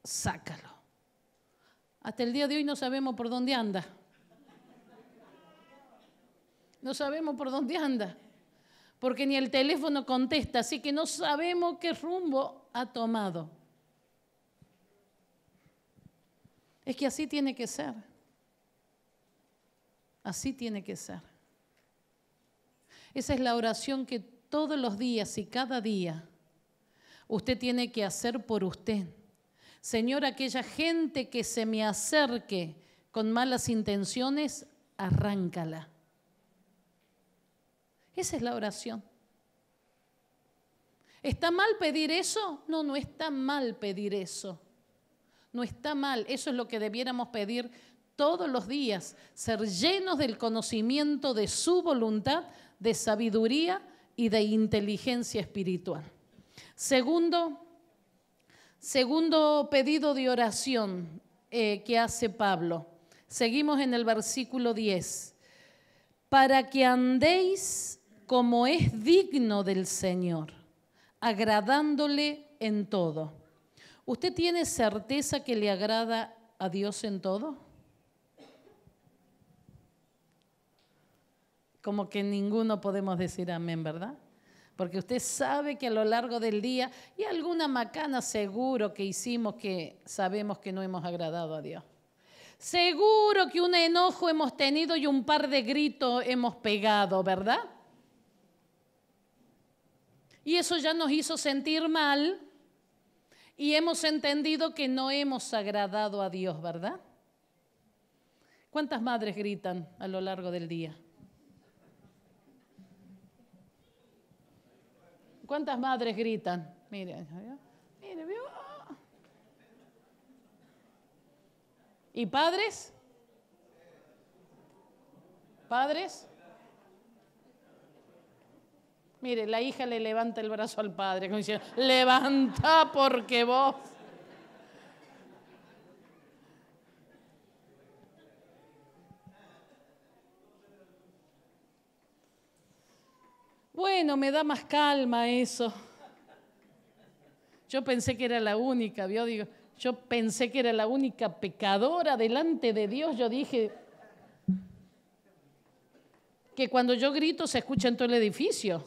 sácalo. Hasta el día de hoy no sabemos por dónde anda. No sabemos por dónde anda, porque ni el teléfono contesta, así que no sabemos qué rumbo ha tomado. Es que así tiene que ser. Así tiene que ser. Esa es la oración que todos los días y cada día usted tiene que hacer por usted. Señor, aquella gente que se me acerque con malas intenciones, arráncala. Esa es la oración. ¿Está mal pedir eso? No, no está mal pedir eso no está mal, eso es lo que debiéramos pedir todos los días, ser llenos del conocimiento de su voluntad, de sabiduría y de inteligencia espiritual. Segundo, segundo pedido de oración eh, que hace Pablo. Seguimos en el versículo 10. Para que andéis como es digno del Señor, agradándole en todo ¿Usted tiene certeza que le agrada a Dios en todo? Como que ninguno podemos decir amén, ¿verdad? Porque usted sabe que a lo largo del día y alguna macana seguro que hicimos que sabemos que no hemos agradado a Dios. Seguro que un enojo hemos tenido y un par de gritos hemos pegado, ¿verdad? Y eso ya nos hizo sentir mal y hemos entendido que no hemos agradado a Dios, ¿verdad? ¿Cuántas madres gritan a lo largo del día? ¿Cuántas madres gritan? Miren, miren, miren. ¿Y padres? ¿Padres? Mire, la hija le levanta el brazo al padre, como diciendo, levanta porque vos... Bueno, me da más calma eso. Yo pensé que era la única, yo digo, yo pensé que era la única pecadora delante de Dios. Yo dije que cuando yo grito se escucha en todo el edificio.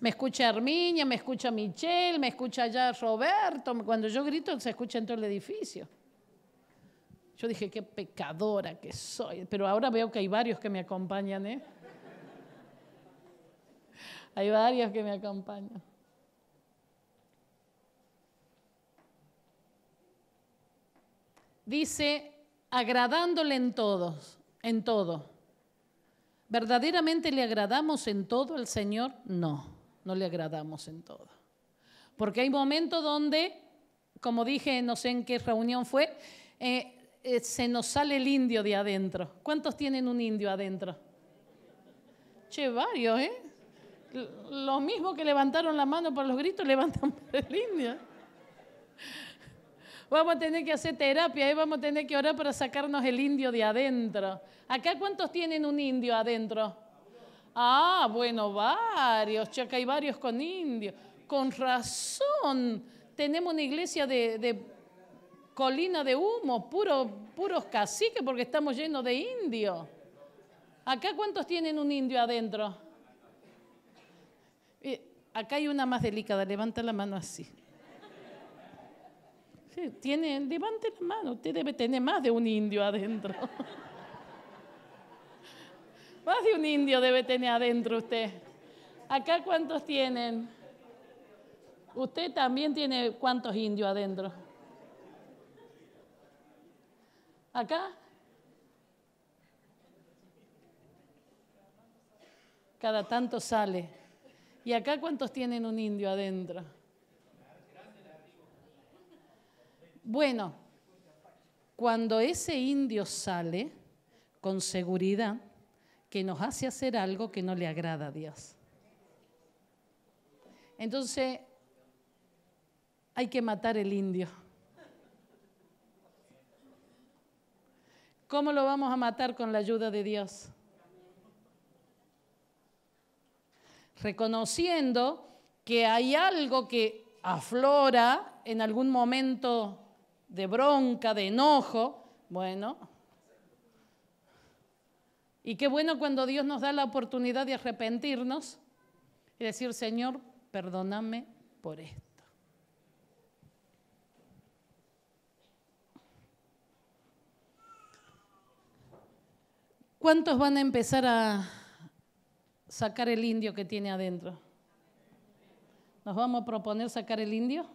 Me escucha Herminia, me escucha Michelle, me escucha ya Roberto. Cuando yo grito se escucha en todo el edificio. Yo dije, qué pecadora que soy. Pero ahora veo que hay varios que me acompañan, ¿eh? Hay varios que me acompañan. Dice, agradándole en todos, en todo. ¿Verdaderamente le agradamos en todo al Señor? No no le agradamos en todo. Porque hay momentos donde, como dije, no sé en qué reunión fue, eh, eh, se nos sale el indio de adentro. ¿Cuántos tienen un indio adentro? Che, varios, ¿eh? Lo mismo que levantaron la mano por los gritos, levantan por el indio. Vamos a tener que hacer terapia, y ¿eh? vamos a tener que orar para sacarnos el indio de adentro. ¿Acá cuántos tienen un indio adentro? Ah, bueno, varios, chaca hay varios con indios. Con razón, tenemos una iglesia de, colina de humo, puro, puros caciques porque estamos llenos de indios. ¿Acá cuántos tienen un indio adentro? Eh, acá hay una más delicada, levanta la mano así. tiene, levante la mano, usted debe tener más de un indio adentro. Más de un indio debe tener adentro usted. ¿Acá cuántos tienen? Usted también tiene cuántos indios adentro. ¿Acá? Cada tanto sale. ¿Y acá cuántos tienen un indio adentro? Bueno, cuando ese indio sale, con seguridad, que nos hace hacer algo que no le agrada a Dios. Entonces, hay que matar el indio. ¿Cómo lo vamos a matar con la ayuda de Dios? Reconociendo que hay algo que aflora en algún momento de bronca, de enojo, bueno, y qué bueno cuando Dios nos da la oportunidad de arrepentirnos y decir, Señor, perdóname por esto. ¿Cuántos van a empezar a sacar el indio que tiene adentro? ¿Nos vamos a proponer sacar el indio?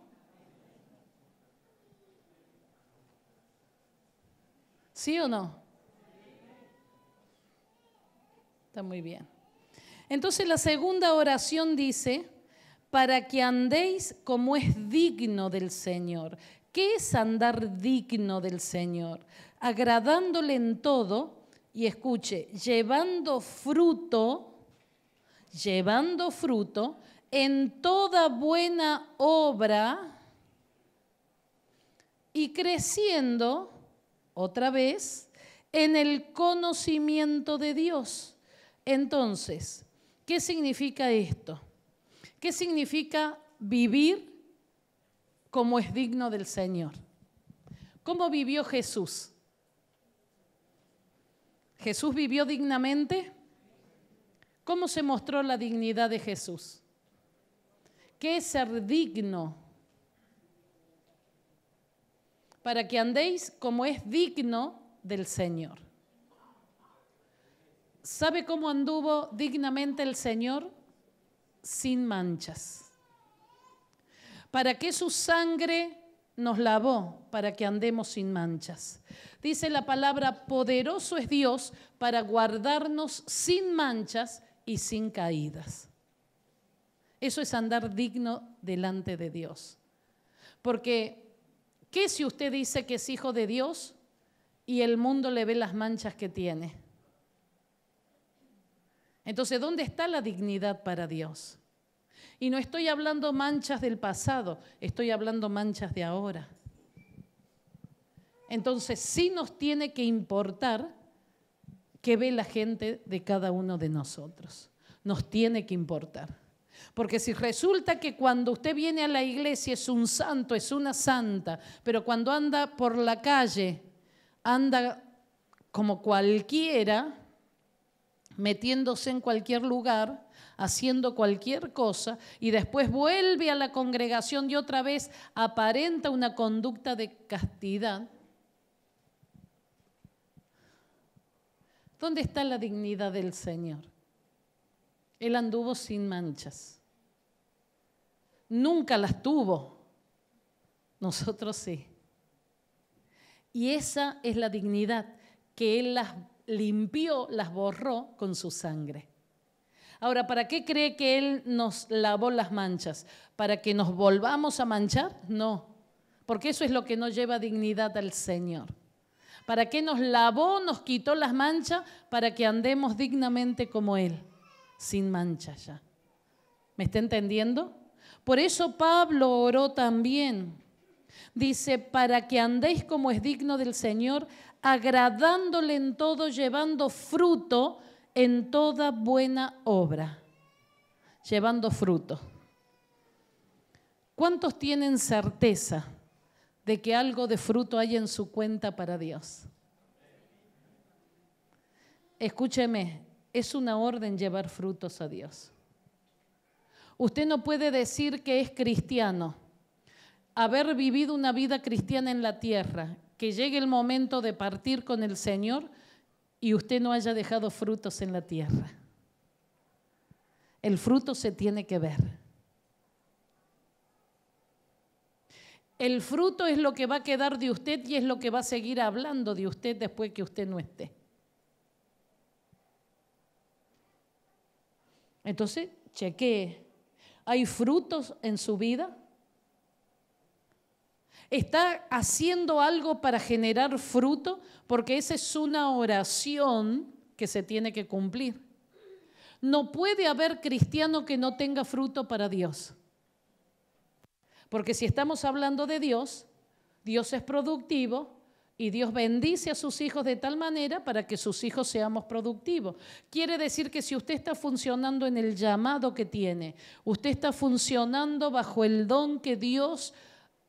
¿Sí o no? Está muy bien. Entonces la segunda oración dice, para que andéis como es digno del Señor. ¿Qué es andar digno del Señor? Agradándole en todo y escuche, llevando fruto, llevando fruto en toda buena obra y creciendo otra vez en el conocimiento de Dios. Entonces, ¿qué significa esto? ¿Qué significa vivir como es digno del Señor? ¿Cómo vivió Jesús? ¿Jesús vivió dignamente? ¿Cómo se mostró la dignidad de Jesús? ¿Qué es ser digno? Para que andéis como es digno del Señor. ¿Sabe cómo anduvo dignamente el Señor? Sin manchas. ¿Para qué su sangre nos lavó? Para que andemos sin manchas. Dice la palabra, poderoso es Dios para guardarnos sin manchas y sin caídas. Eso es andar digno delante de Dios. Porque, ¿qué si usted dice que es hijo de Dios y el mundo le ve las manchas que tiene? Entonces, ¿dónde está la dignidad para Dios? Y no estoy hablando manchas del pasado, estoy hablando manchas de ahora. Entonces, sí nos tiene que importar qué ve la gente de cada uno de nosotros. Nos tiene que importar. Porque si resulta que cuando usted viene a la iglesia es un santo, es una santa, pero cuando anda por la calle, anda como cualquiera, metiéndose en cualquier lugar, haciendo cualquier cosa, y después vuelve a la congregación y otra vez aparenta una conducta de castidad. ¿Dónde está la dignidad del Señor? Él anduvo sin manchas. Nunca las tuvo. Nosotros sí. Y esa es la dignidad, que Él las limpió, las borró con su sangre. Ahora, ¿para qué cree que Él nos lavó las manchas? ¿Para que nos volvamos a manchar? No, porque eso es lo que no lleva dignidad al Señor. ¿Para qué nos lavó, nos quitó las manchas? Para que andemos dignamente como Él, sin mancha ya. ¿Me está entendiendo? Por eso Pablo oró también Dice, para que andéis como es digno del Señor, agradándole en todo, llevando fruto en toda buena obra. Llevando fruto. ¿Cuántos tienen certeza de que algo de fruto hay en su cuenta para Dios? Escúcheme, es una orden llevar frutos a Dios. Usted no puede decir que es cristiano haber vivido una vida cristiana en la tierra, que llegue el momento de partir con el Señor y usted no haya dejado frutos en la tierra. El fruto se tiene que ver. El fruto es lo que va a quedar de usted y es lo que va a seguir hablando de usted después que usted no esté. Entonces, chequee. ¿Hay frutos en su vida? está haciendo algo para generar fruto, porque esa es una oración que se tiene que cumplir. No puede haber cristiano que no tenga fruto para Dios. Porque si estamos hablando de Dios, Dios es productivo y Dios bendice a sus hijos de tal manera para que sus hijos seamos productivos. Quiere decir que si usted está funcionando en el llamado que tiene, usted está funcionando bajo el don que Dios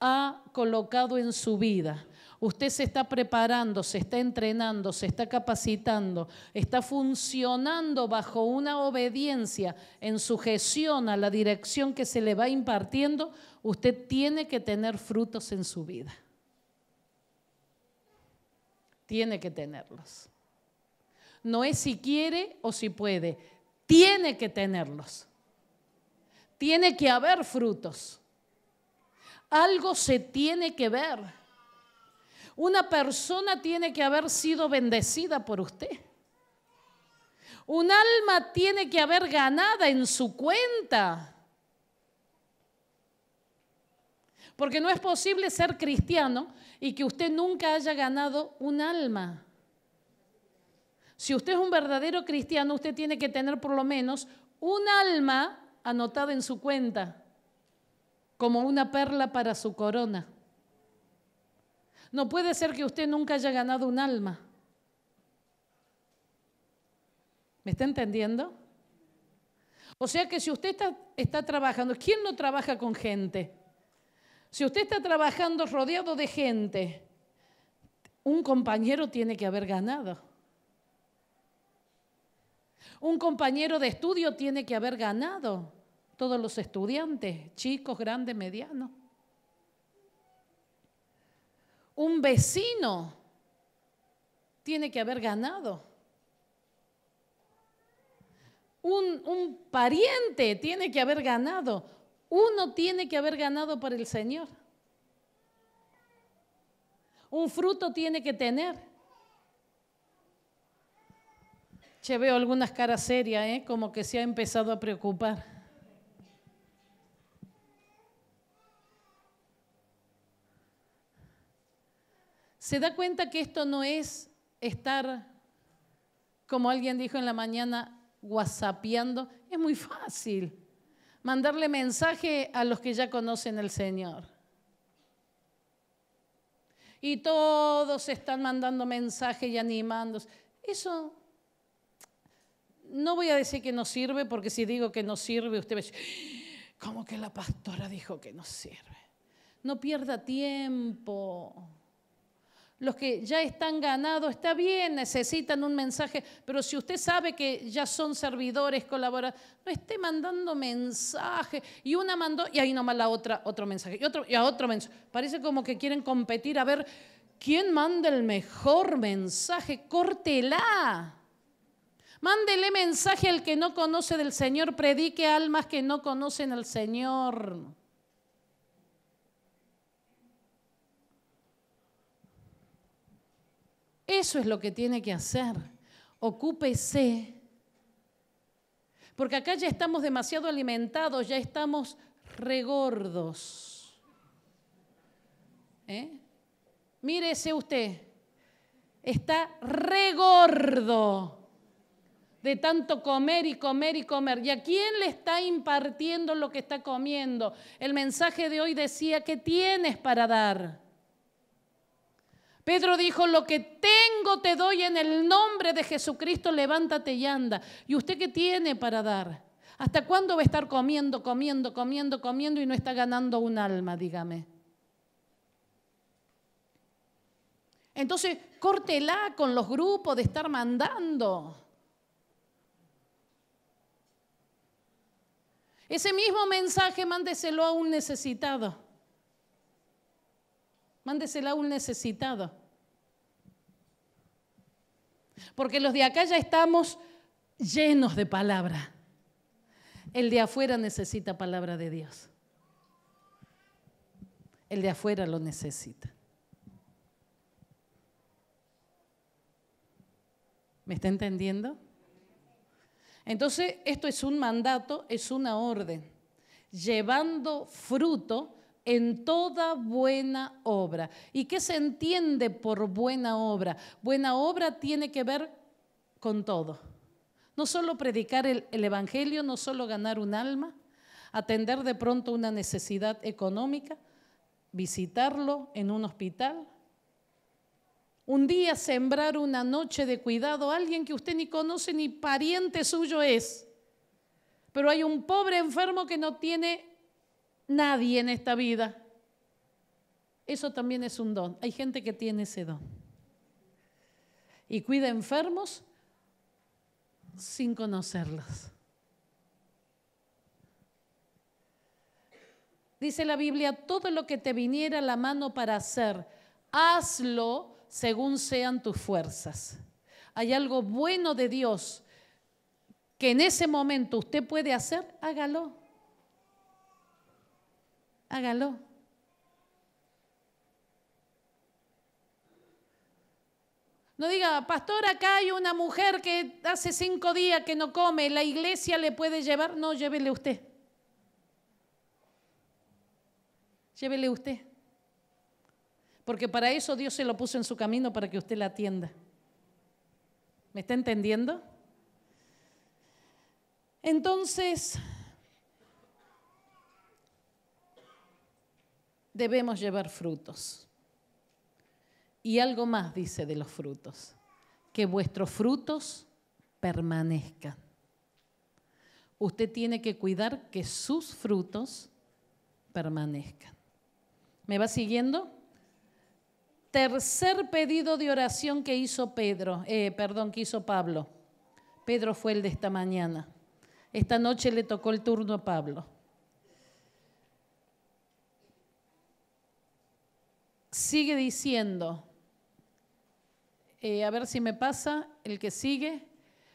ha colocado en su vida. Usted se está preparando, se está entrenando, se está capacitando, está funcionando bajo una obediencia en sujeción a la dirección que se le va impartiendo. Usted tiene que tener frutos en su vida. Tiene que tenerlos. No es si quiere o si puede. Tiene que tenerlos. Tiene que haber frutos. Algo se tiene que ver. Una persona tiene que haber sido bendecida por usted. Un alma tiene que haber ganada en su cuenta. Porque no es posible ser cristiano y que usted nunca haya ganado un alma. Si usted es un verdadero cristiano, usted tiene que tener por lo menos un alma anotada en su cuenta como una perla para su corona. No puede ser que usted nunca haya ganado un alma. ¿Me está entendiendo? O sea que si usted está, trabajando, ¿quién no trabaja con gente? Si usted está trabajando rodeado de gente, un compañero tiene que haber ganado. Un compañero de estudio tiene que haber ganado todos los estudiantes, chicos, grandes, medianos. Un vecino tiene que haber ganado. Un, pariente tiene que haber ganado. Uno tiene que haber ganado por el Señor. Un fruto tiene que tener. Che, veo algunas caras serias, ¿eh? como que se ha empezado a preocupar. se da cuenta que esto no es estar, como alguien dijo en la mañana, guasapeando. Es muy fácil mandarle mensaje a los que ya conocen al Señor. Y todos están mandando mensaje y animándose. Eso no voy a decir que no sirve, porque si digo que no sirve, usted ve, ¿cómo que la pastora dijo que no sirve? No pierda tiempo los que ya están ganados, está bien, necesitan un mensaje, pero si usted sabe que ya son servidores, colaboradores, no esté mandando mensaje. Y una mandó, y ahí nomás la otra, otro mensaje, y, otro, y a otro mensaje. Parece como que quieren competir a ver quién manda el mejor mensaje, córtela. Mándele mensaje al que no conoce del Señor, predique almas que no conocen al Señor. Eso es lo que tiene que hacer. Ocúpese. Porque acá ya estamos demasiado alimentados, ya estamos regordos. ¿Eh? Mírese usted, está regordo de tanto comer y comer y comer. ¿Y a quién le está impartiendo lo que está comiendo? El mensaje de hoy decía, ¿qué tienes para dar? Pedro dijo, lo que tengo te doy en el nombre de Jesucristo, levántate y anda. ¿Y usted qué tiene para dar? ¿Hasta cuándo va a estar comiendo, comiendo, comiendo, comiendo y no está ganando un alma, dígame? Entonces, córtela con los grupos de estar mandando. Ese mismo mensaje mándeselo a un necesitado. Mándesela a un necesitado. Porque los de acá ya estamos llenos de palabra. El de afuera necesita palabra de Dios. El de afuera lo necesita. ¿Me está entendiendo? Entonces, esto es un mandato, es una orden, llevando fruto en toda buena obra. ¿Y qué se entiende por buena obra? Buena obra tiene que ver con todo. No solo predicar el, Evangelio, no solo ganar un alma, atender de pronto una necesidad económica, visitarlo en un hospital, un día sembrar una noche de cuidado a alguien que usted ni conoce ni pariente suyo es. Pero hay un pobre enfermo que no tiene Nadie en esta vida. Eso también es un don. Hay gente que tiene ese don. Y cuida enfermos sin conocerlos. Dice la Biblia, todo lo que te viniera a la mano para hacer, hazlo según sean tus fuerzas. Hay algo bueno de Dios que en ese momento usted puede hacer, hágalo hágalo. No diga, pastor, acá hay una mujer que hace cinco días que no come, la iglesia le puede llevar. No, llévele usted. Llévele usted. Porque para eso Dios se lo puso en su camino para que usted la atienda. ¿Me está entendiendo? Entonces, debemos llevar frutos. Y algo más dice de los frutos, que vuestros frutos permanezcan. Usted tiene que cuidar que sus frutos permanezcan. ¿Me va siguiendo? Tercer pedido de oración que hizo Pedro, eh, perdón, que hizo Pablo. Pedro fue el de esta mañana. Esta noche le tocó el turno a Pablo. sigue diciendo, eh, a ver si me pasa el que sigue,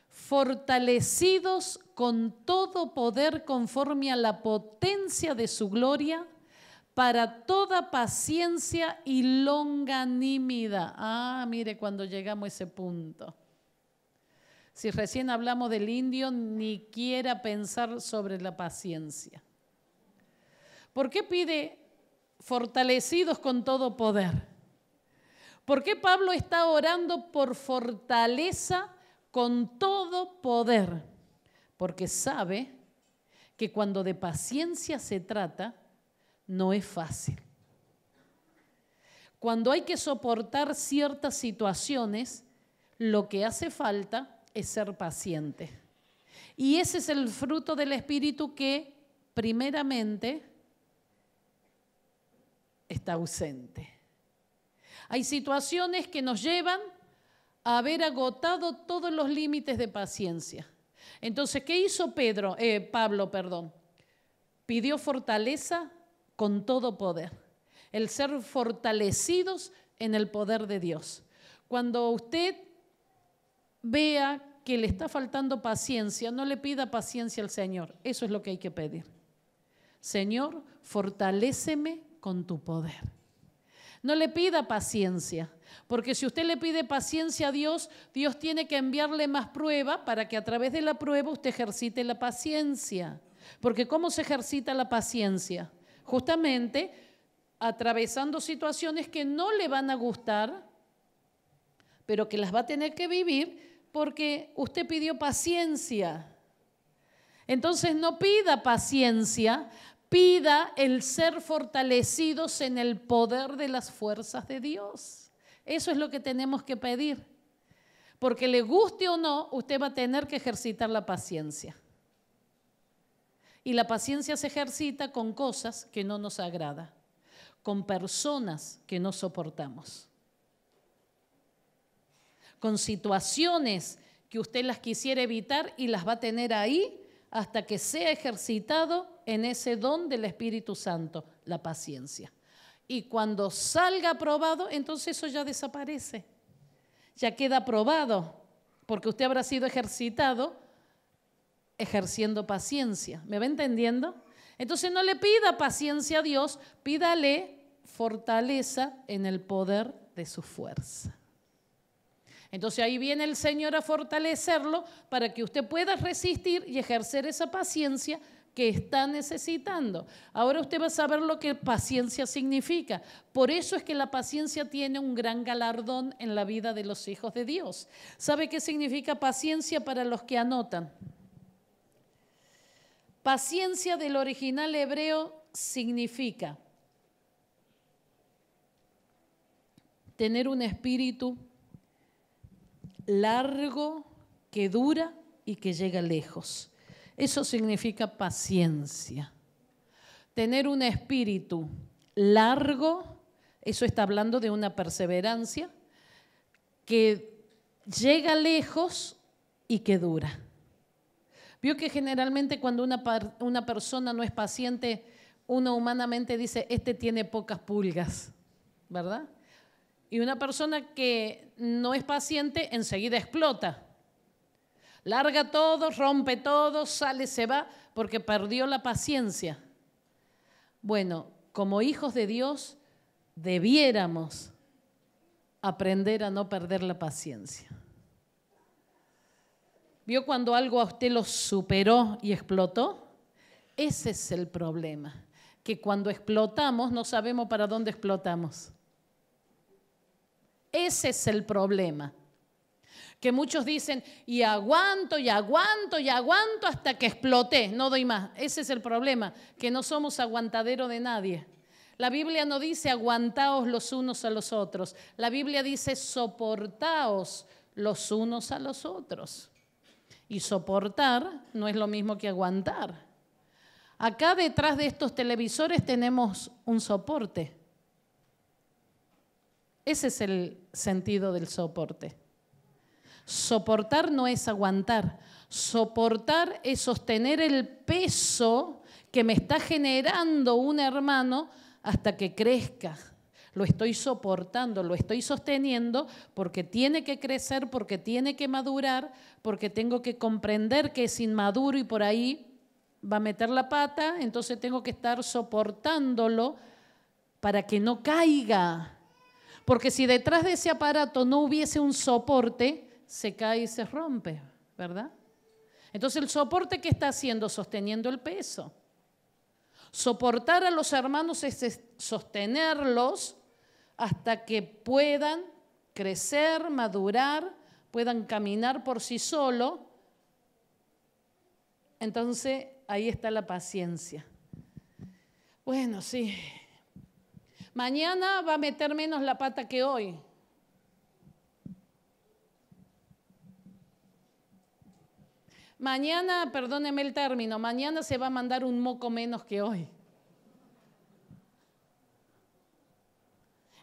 fortalecidos con todo poder conforme a la potencia de su gloria, para toda paciencia y longanimidad. Ah, mire cuando llegamos a ese punto. Si recién hablamos del indio, ni quiera pensar sobre la paciencia. ¿Por qué pide fortalecidos con todo poder. ¿Por qué Pablo está orando por fortaleza con todo poder? Porque sabe que cuando de paciencia se trata, no es fácil. Cuando hay que soportar ciertas situaciones, lo que hace falta es ser paciente. Y ese es el fruto del Espíritu que primeramente está ausente. Hay situaciones que nos llevan a haber agotado todos los límites de paciencia. Entonces, ¿qué hizo Pedro, eh, Pablo? Perdón? Pidió fortaleza con todo poder, el ser fortalecidos en el poder de Dios. Cuando usted vea que le está faltando paciencia, no le pida paciencia al Señor. Eso es lo que hay que pedir. Señor, fortaleceme con tu poder. No le pida paciencia, porque si usted le pide paciencia a Dios, Dios tiene que enviarle más prueba para que a través de la prueba usted ejercite la paciencia. Porque ¿cómo se ejercita la paciencia? Justamente atravesando situaciones que no le van a gustar, pero que las va a tener que vivir porque usted pidió paciencia. Entonces no pida paciencia pida el ser fortalecidos en el poder de las fuerzas de Dios. Eso es lo que tenemos que pedir. Porque le guste o no, usted va a tener que ejercitar la paciencia. Y la paciencia se ejercita con cosas que no nos agrada, con personas que no soportamos, con situaciones que usted las quisiera evitar y las va a tener ahí hasta que sea ejercitado en ese don del Espíritu Santo, la paciencia. Y cuando salga aprobado, entonces eso ya desaparece, ya queda aprobado, porque usted habrá sido ejercitado ejerciendo paciencia. ¿Me va entendiendo? Entonces no le pida paciencia a Dios, pídale fortaleza en el poder de su fuerza. Entonces ahí viene el Señor a fortalecerlo para que usted pueda resistir y ejercer esa paciencia que está necesitando. Ahora usted va a saber lo que paciencia significa. Por eso es que la paciencia tiene un gran galardón en la vida de los hijos de Dios. ¿Sabe qué significa paciencia para los que anotan? Paciencia del original hebreo significa tener un espíritu largo, que dura y que llega lejos. Eso significa paciencia. Tener un espíritu largo, eso está hablando de una perseverancia que llega lejos y que dura. Vio que generalmente cuando una, una persona no es paciente, uno humanamente dice, este tiene pocas pulgas, ¿verdad? Y una persona que no es paciente enseguida explota. Larga todo, rompe todo, sale, se va, porque perdió la paciencia. Bueno, como hijos de Dios, debiéramos aprender a no perder la paciencia. ¿Vio cuando algo a usted lo superó y explotó? Ese es el problema, que cuando explotamos no sabemos para dónde explotamos. Ese es el problema. Que muchos dicen, y aguanto, y aguanto, y aguanto hasta que exploté, no doy más. Ese es el problema, que no somos aguantadero de nadie. La Biblia no dice aguantaos los unos a los otros. La Biblia dice soportaos los unos a los otros. Y soportar no es lo mismo que aguantar. Acá detrás de estos televisores tenemos un soporte. Ese es el sentido del soporte. Soportar no es aguantar. Soportar es sostener el peso que me está generando un hermano hasta que crezca. Lo estoy soportando, lo estoy sosteniendo porque tiene que crecer, porque tiene que madurar, porque tengo que comprender que es inmaduro y por ahí va a meter la pata, entonces tengo que estar soportándolo para que no caiga. Porque si detrás de ese aparato no hubiese un soporte, se cae y se rompe, ¿verdad? Entonces el soporte que está haciendo, sosteniendo el peso. Soportar a los hermanos es sostenerlos hasta que puedan crecer, madurar, puedan caminar por sí solo. Entonces ahí está la paciencia. Bueno, sí, Mañana va a meter menos la pata que hoy. Mañana, perdóneme el término, mañana se va a mandar un moco menos que hoy.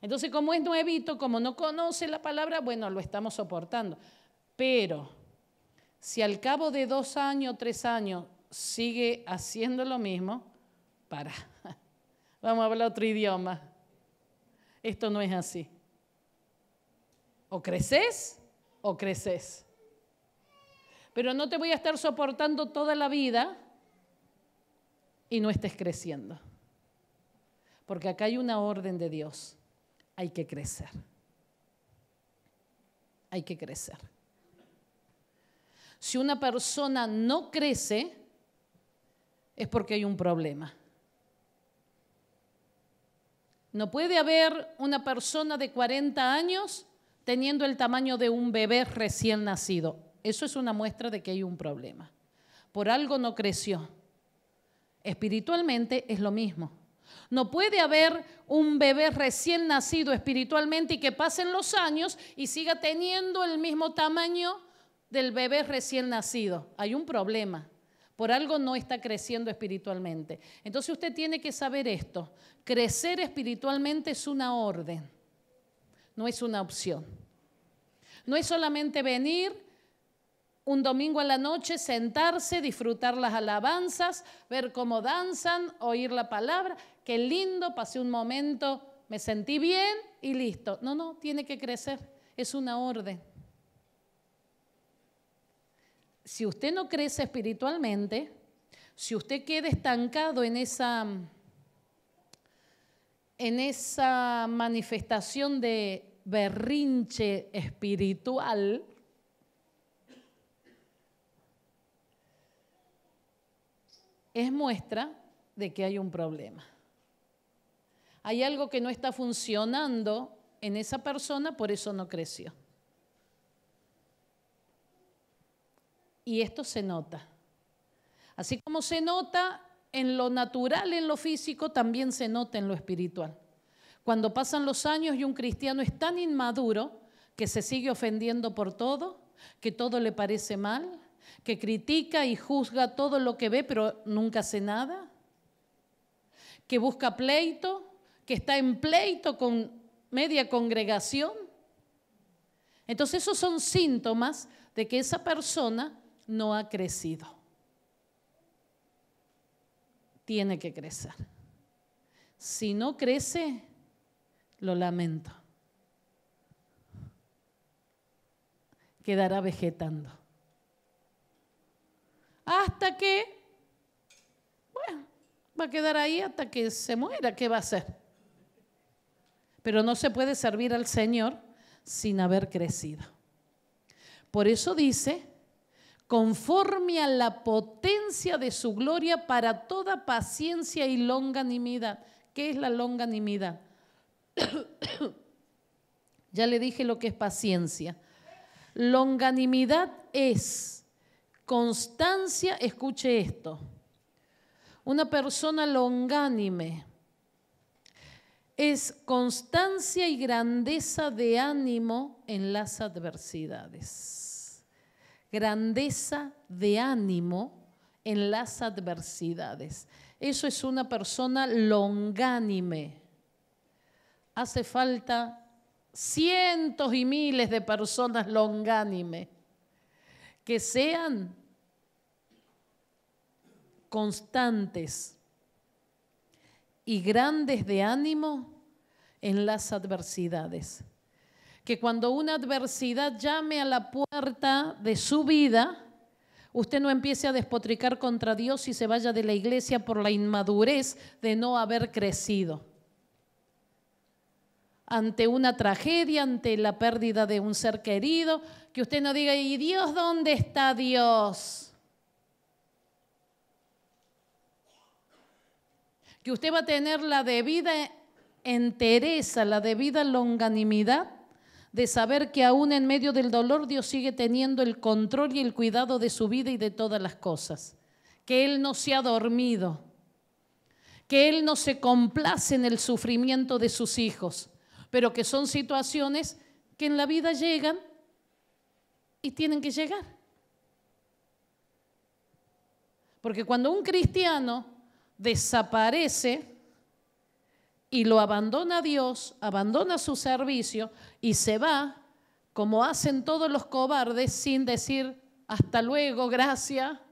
Entonces, como es nuevito, como no conoce la palabra, bueno, lo estamos soportando. Pero si al cabo de dos años, tres años, sigue haciendo lo mismo, para. Vamos a hablar otro idioma. Esto no es así. O creces o creces. Pero no te voy a estar soportando toda la vida y no estés creciendo. Porque acá hay una orden de Dios. Hay que crecer. Hay que crecer. Si una persona no crece, es porque hay un problema. No puede haber una persona de 40 años teniendo el tamaño de un bebé recién nacido. Eso es una muestra de que hay un problema. Por algo no creció. Espiritualmente es lo mismo. No puede haber un bebé recién nacido espiritualmente y que pasen los años y siga teniendo el mismo tamaño del bebé recién nacido. Hay un problema. Por algo no está creciendo espiritualmente. Entonces usted tiene que saber esto. Crecer espiritualmente es una orden, no es una opción. No es solamente venir un domingo a la noche, sentarse, disfrutar las alabanzas, ver cómo danzan, oír la palabra. Qué lindo, pasé un momento, me sentí bien y listo. No, no, tiene que crecer. Es una orden si usted no crece espiritualmente, si usted queda estancado en esa, en esa manifestación de berrinche espiritual, es muestra de que hay un problema. Hay algo que no está funcionando en esa persona, por eso no creció. Y esto se nota. Así como se nota en lo natural, en lo físico, también se nota en lo espiritual. Cuando pasan los años y un cristiano es tan inmaduro que se sigue ofendiendo por todo, que todo le parece mal, que critica y juzga todo lo que ve, pero nunca hace nada, que busca pleito, que está en pleito con media congregación. Entonces esos son síntomas de que esa persona no ha crecido. Tiene que crecer. Si no crece, lo lamento. Quedará vegetando. Hasta que, bueno, va a quedar ahí hasta que se muera. ¿Qué va a hacer? Pero no se puede servir al Señor sin haber crecido. Por eso dice conforme a la potencia de su gloria para toda paciencia y longanimidad. ¿Qué es la longanimidad? ya le dije lo que es paciencia. Longanimidad es constancia, escuche esto, una persona longánime es constancia y grandeza de ánimo en las adversidades grandeza de ánimo en las adversidades. Eso es una persona longánime. Hace falta cientos y miles de personas longánime que sean constantes y grandes de ánimo en las adversidades que cuando una adversidad llame a la puerta de su vida, usted no empiece a despotricar contra Dios y se vaya de la iglesia por la inmadurez de no haber crecido. Ante una tragedia, ante la pérdida de un ser querido, que usted no diga, ¿y Dios dónde está Dios? Que usted va a tener la debida entereza, la debida longanimidad de saber que aún en medio del dolor Dios sigue teniendo el control y el cuidado de su vida y de todas las cosas, que Él no se ha dormido, que Él no se complace en el sufrimiento de sus hijos, pero que son situaciones que en la vida llegan y tienen que llegar. Porque cuando un cristiano desaparece, y lo abandona Dios, abandona su servicio y se va, como hacen todos los cobardes, sin decir hasta luego, gracias.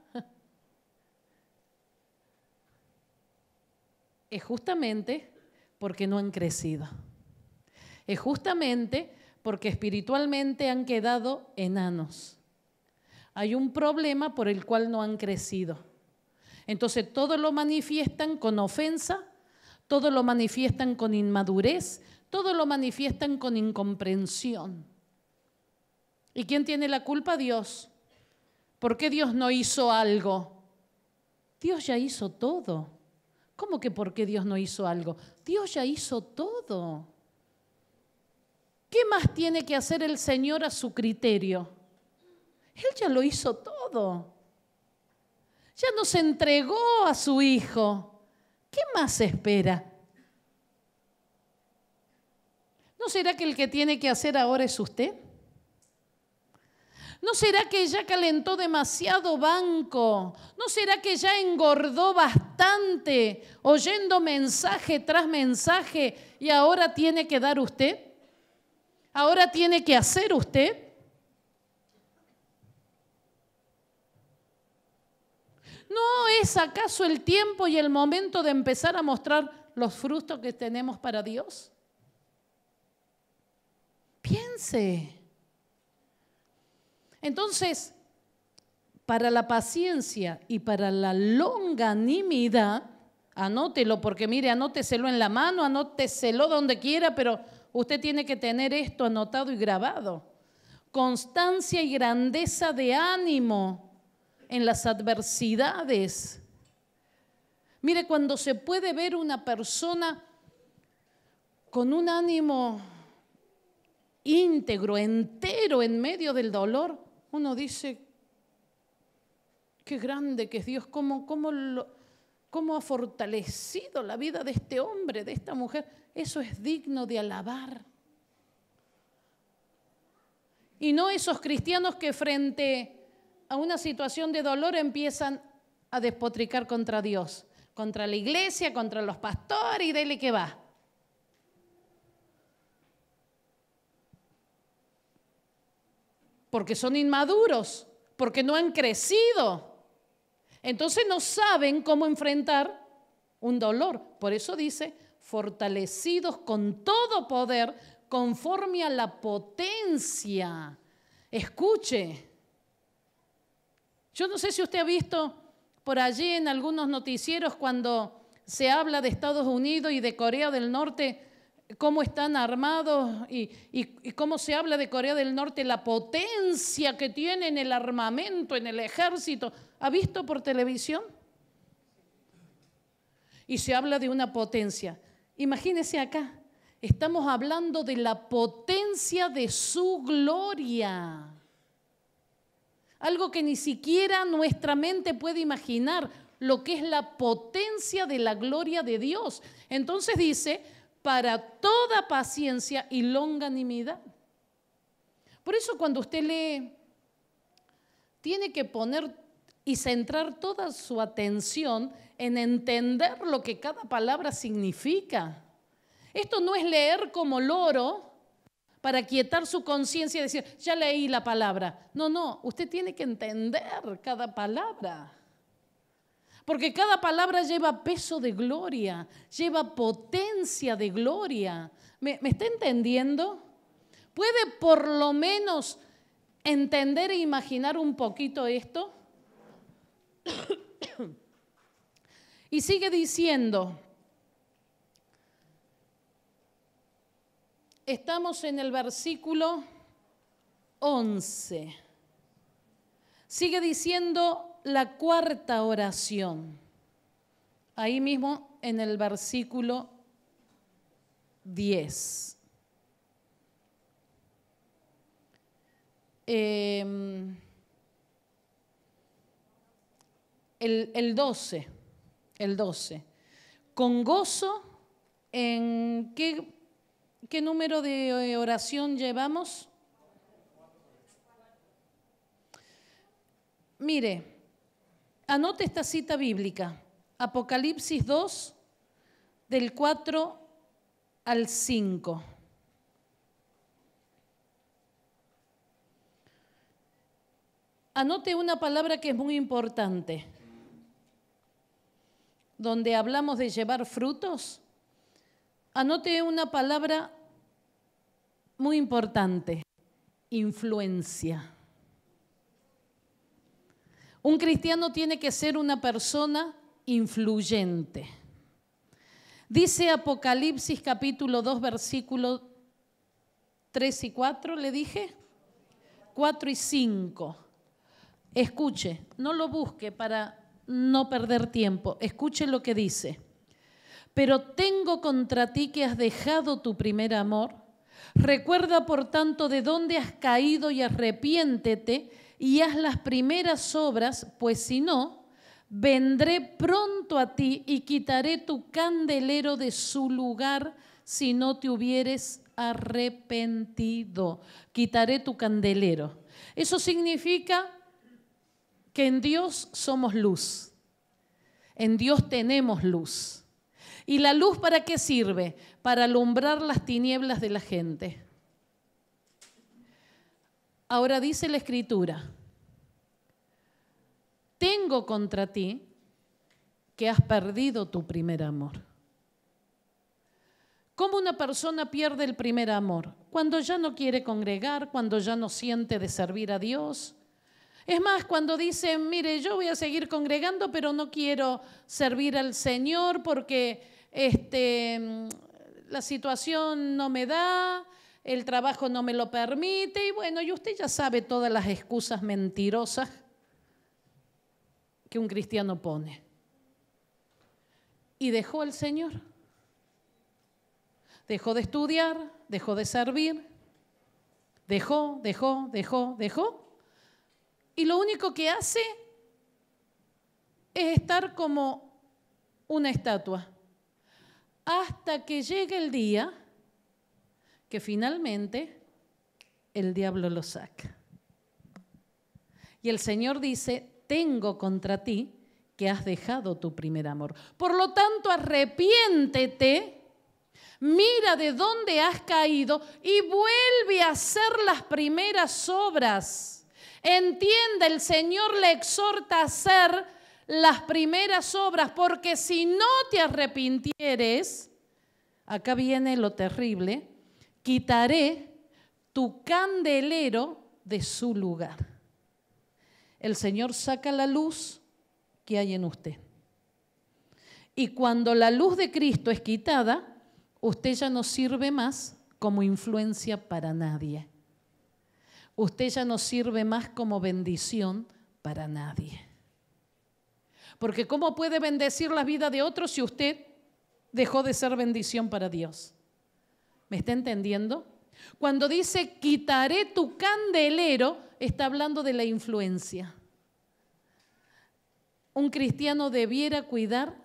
Es justamente porque no han crecido. Es justamente porque espiritualmente han quedado enanos. Hay un problema por el cual no han crecido. Entonces todo lo manifiestan con ofensa, todo lo manifiestan con inmadurez, todo lo manifiestan con incomprensión. ¿Y quién tiene la culpa? Dios. ¿Por qué Dios no hizo algo? Dios ya hizo todo. ¿Cómo que por qué Dios no hizo algo? Dios ya hizo todo. ¿Qué más tiene que hacer el Señor a su criterio? Él ya lo hizo todo. Ya nos entregó a su Hijo. ¿Qué más espera? ¿No será que el que tiene que hacer ahora es usted? ¿No será que ya calentó demasiado banco? ¿No será que ya engordó bastante oyendo mensaje tras mensaje y ahora tiene que dar usted? ¿Ahora tiene que hacer usted? ¿No es acaso el tiempo y el momento de empezar a mostrar los frutos que tenemos para Dios? Piense. Entonces, para la paciencia y para la longanimidad, anótelo, porque mire, anóteselo en la mano, anóteselo donde quiera, pero usted tiene que tener esto anotado y grabado. Constancia y grandeza de ánimo en las adversidades. Mire, cuando se puede ver una persona con un ánimo íntegro, entero en medio del dolor, uno dice, qué grande que es Dios, cómo, cómo ha fortalecido la vida de este hombre, de esta mujer. Eso es digno de alabar. Y no esos cristianos que frente a una situación de dolor empiezan a despotricar contra Dios, contra la iglesia, contra los pastores y dele que va. Porque son inmaduros, porque no han crecido. Entonces no saben cómo enfrentar un dolor. Por eso dice, fortalecidos con todo poder, conforme a la potencia. Escuche, yo no sé si usted ha visto por allí en algunos noticieros cuando se habla de Estados Unidos y de Corea del Norte, cómo están armados y, cómo se habla de Corea del Norte, la potencia que tiene en el armamento, en el ejército. ¿Ha visto por televisión? Y se habla de una potencia. Imagínese acá, estamos hablando de la potencia de su gloria algo que ni siquiera nuestra mente puede imaginar, lo que es la potencia de la gloria de Dios. Entonces dice, para toda paciencia y longanimidad. Por eso cuando usted lee, tiene que poner y centrar toda su atención en entender lo que cada palabra significa. Esto no es leer como loro para quietar su conciencia y decir, ya leí la palabra. No, no, usted tiene que entender cada palabra. Porque cada palabra lleva peso de gloria, lleva potencia de gloria. ¿Me, está entendiendo? ¿Puede por lo menos entender e imaginar un poquito esto? y sigue diciendo, Estamos en el versículo 11. Sigue diciendo la cuarta oración. Ahí mismo en el versículo 10. Eh, em, el, el 12, el 12. Con gozo, ¿en qué ¿Qué número de eh, oración llevamos? Mire, anote esta cita bíblica, Apocalipsis 2, del 4 al 5. Anote una palabra que es muy importante, donde hablamos de llevar frutos. Anote una palabra muy importante, influencia. Un cristiano tiene que ser una persona influyente. Dice Apocalipsis capítulo 2 versículo 3 y 4, le dije, 4 y 5. Escuche, no lo busque para no perder tiempo, escuche lo que dice. Pero tengo contra ti que has dejado tu primer amor. Recuerda por tanto de dónde has caído y arrepiéntete y haz las primeras obras, pues si no, vendré pronto a ti y quitaré tu candelero de su lugar si no te hubieres arrepentido. Quitaré tu candelero. Eso significa que en Dios somos luz. En Dios tenemos luz. ¿Y la luz para qué sirve? Para alumbrar las tinieblas de la gente. Ahora dice la escritura, tengo contra ti que has perdido tu primer amor. ¿Cómo una persona pierde el primer amor? Cuando ya no quiere congregar, cuando ya no siente de servir a Dios. Es más, cuando dicen, mire, yo voy a seguir congregando, pero no quiero servir al Señor porque este, mm, la situación no me da, el trabajo no me lo permite, y bueno, y usted ya sabe todas las excusas mentirosas que un cristiano pone. Y dejó al Señor. Dejó de estudiar, dejó de servir, dejó, dejó, dejó, dejó. Y lo único que hace es estar como una estatua hasta que llegue el día que finalmente el diablo lo saca. Y el Señor dice, tengo contra ti que has dejado tu primer amor. Por lo tanto, arrepiéntete, mira de dónde has caído y vuelve a hacer las primeras obras. Entienda, el Señor le exhorta a hacer las primeras obras, porque si no te arrepintieres, acá viene lo terrible, quitaré tu candelero de su lugar. El Señor saca la luz que hay en usted. Y cuando la luz de Cristo es quitada, usted ya no sirve más como influencia para nadie. Usted ya no sirve más como bendición para nadie. Porque ¿cómo puede bendecir la vida de otros si usted dejó de ser bendición para Dios? ¿Me está entendiendo? Cuando dice, quitaré tu candelero, está hablando de la influencia. Un cristiano debiera cuidar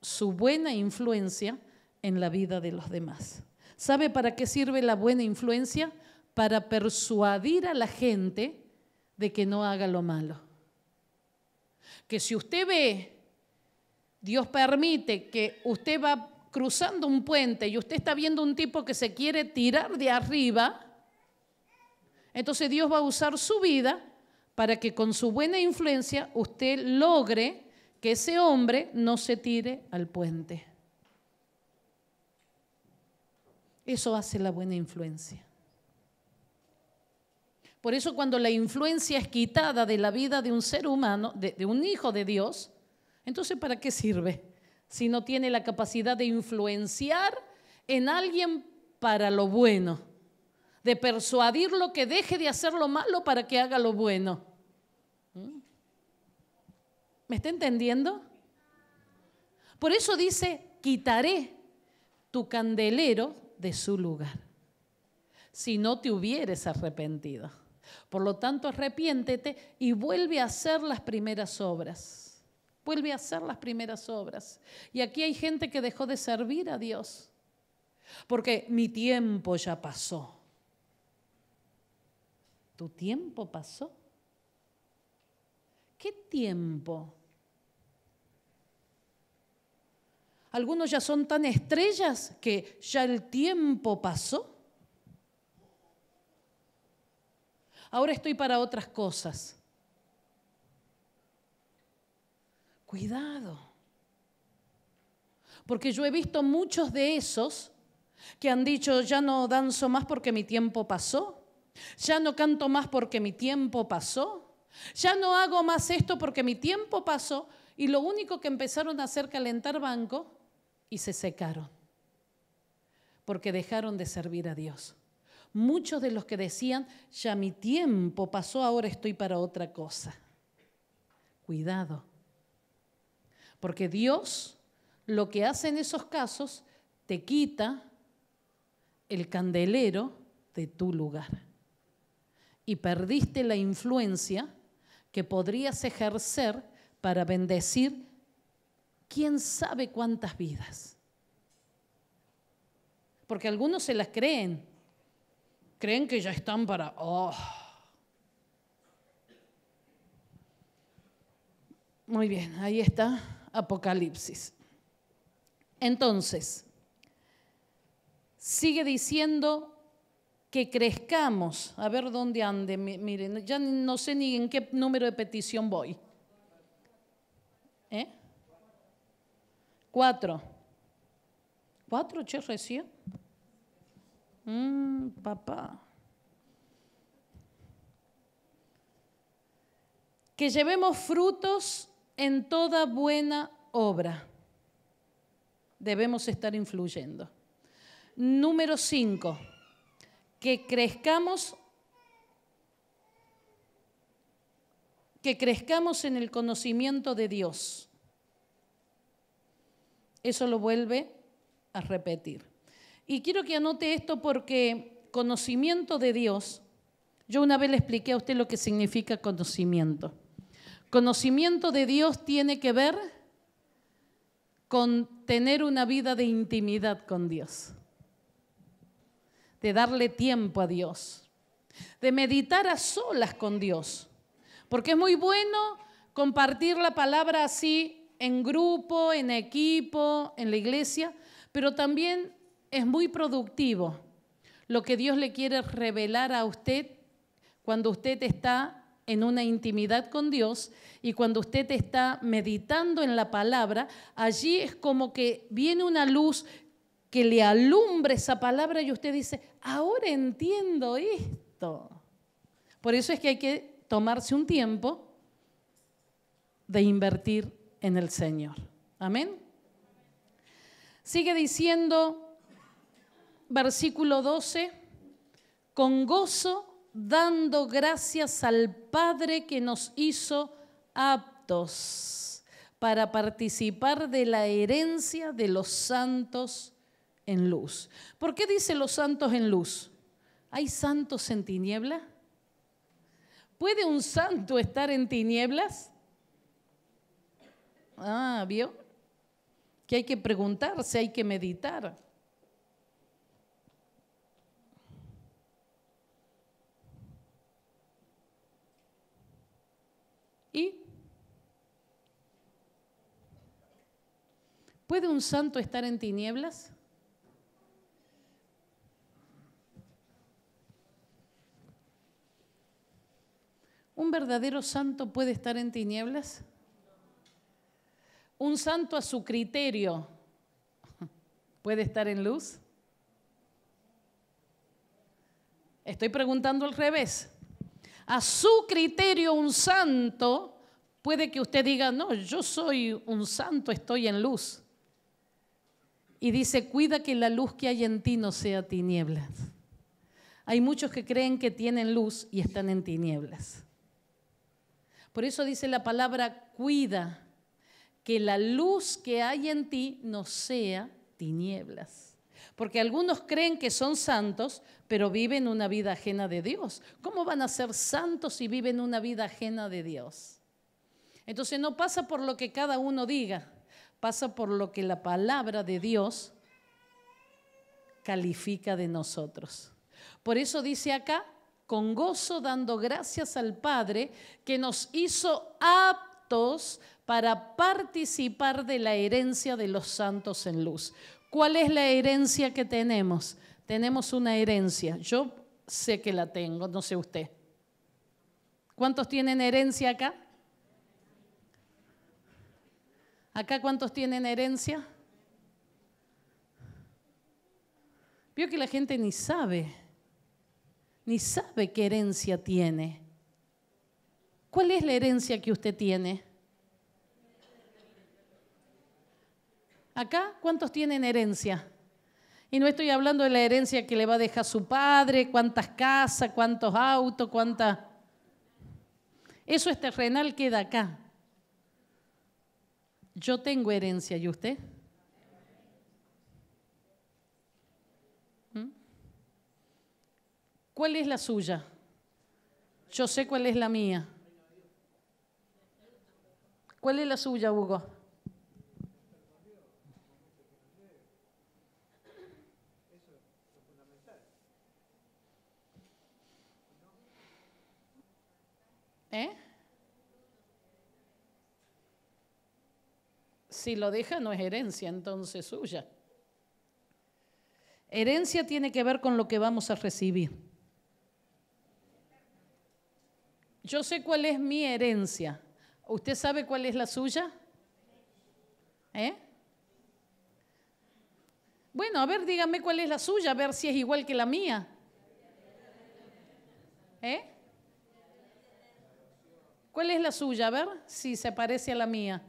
su buena influencia en la vida de los demás. ¿Sabe para qué sirve la buena influencia? Para persuadir a la gente de que no haga lo malo que si usted ve, Dios permite que usted va cruzando un puente y usted está viendo un tipo que se quiere tirar de arriba, entonces Dios va a usar su vida para que con su buena influencia usted logre que ese hombre no se tire al puente. Eso hace la buena influencia. Por eso cuando la influencia es quitada de la vida de un ser humano, de, un hijo de Dios, entonces ¿para qué sirve? Si no tiene la capacidad de influenciar en alguien para lo bueno, de persuadirlo que deje de hacer lo malo para que haga lo bueno. ¿Mm? ¿Me está entendiendo? Por eso dice, quitaré tu candelero de su lugar, si no te hubieres arrepentido. Por lo tanto, arrepiéntete y vuelve a hacer las primeras obras. Vuelve a hacer las primeras obras. Y aquí hay gente que dejó de servir a Dios, porque mi tiempo ya pasó. ¿Tu tiempo pasó? ¿Qué tiempo? Algunos ya son tan estrellas que ya el tiempo pasó. ahora estoy para otras cosas. Cuidado, porque yo he visto muchos de esos que han dicho, ya no danzo más porque mi tiempo pasó, ya no canto más porque mi tiempo pasó, ya no hago más esto porque mi tiempo pasó, y lo único que empezaron a hacer calentar banco y se secaron, porque dejaron de servir a Dios muchos de los que decían, ya mi tiempo pasó, ahora estoy para otra cosa. Cuidado, porque Dios lo que hace en esos casos, te quita el candelero de tu lugar. Y perdiste la influencia que podrías ejercer para bendecir quién sabe cuántas vidas. Porque algunos se las creen creen que ya están para... Oh. Muy bien, ahí está Apocalipsis. Entonces, sigue diciendo que crezcamos. A ver dónde ande. Miren, ya no sé ni en qué número de petición voy. ¿Eh? Cuatro. ¿Cuatro, che, recién? Mm, papá. Que llevemos frutos en toda buena obra. Debemos estar influyendo. Número cinco, Que crezcamos que crezcamos en el conocimiento de Dios. Eso lo vuelve a repetir. Y quiero que anote esto porque conocimiento de Dios, yo una vez le expliqué a usted lo que significa conocimiento. Conocimiento de Dios tiene que ver con tener una vida de intimidad con Dios, de darle tiempo a Dios, de meditar a solas con Dios, porque es muy bueno compartir la palabra así en grupo, en equipo, en la iglesia, pero también es muy productivo lo que Dios le quiere revelar a usted cuando usted está en una intimidad con Dios y cuando usted está meditando en la palabra, allí es como que viene una luz que le alumbre esa palabra y usted dice, ahora entiendo esto. Por eso es que hay que tomarse un tiempo de invertir en el Señor. Amén. Sigue diciendo versículo 12, con gozo dando gracias al Padre que nos hizo aptos para participar de la herencia de los santos en luz. ¿Por qué dice los santos en luz? ¿Hay santos en tiniebla? ¿Puede un santo estar en tinieblas? Ah, ¿vio? Que hay que preguntarse, hay que meditar. ¿Puede un santo estar en tinieblas? ¿Un verdadero santo puede estar en tinieblas? ¿Un santo a su criterio puede estar en luz? Estoy preguntando al revés. A su criterio un santo puede que usted diga, no, yo soy un santo, estoy en luz. Y dice, cuida que la luz que hay en ti no sea tinieblas. Hay muchos que creen que tienen luz y están en tinieblas. Por eso dice la palabra, cuida que la luz que hay en ti no sea tinieblas. Porque algunos creen que son santos, pero viven una vida ajena de Dios. ¿Cómo van a ser santos si viven una vida ajena de Dios? Entonces no pasa por lo que cada uno diga, pasa por lo que la palabra de Dios califica de nosotros. Por eso dice acá, con gozo dando gracias al Padre que nos hizo aptos para participar de la herencia de los santos en luz. ¿Cuál es la herencia que tenemos? Tenemos una herencia. Yo sé que la tengo, no sé usted. ¿Cuántos tienen herencia acá? ¿Acá cuántos tienen herencia? Vio que la gente ni sabe, ni sabe qué herencia tiene. ¿Cuál es la herencia que usted tiene? Acá, ¿cuántos tienen herencia? Y no estoy hablando de la herencia que le va a dejar su padre, cuántas casas, cuántos autos, cuánta... Eso es terrenal, queda acá. Yo tengo herencia, ¿y usted? ¿Mm? ¿Cuál es la suya? Yo sé cuál es la mía. ¿Cuál es la suya, Hugo? ¿Eh? Si lo deja no es herencia entonces suya. Herencia tiene que ver con lo que vamos a recibir. Yo sé cuál es mi herencia. ¿Usted sabe cuál es la suya? ¿Eh? Bueno, a ver, dígame cuál es la suya, a ver si es igual que la mía. ¿Eh? ¿Cuál es la suya? A ver si se parece a la mía.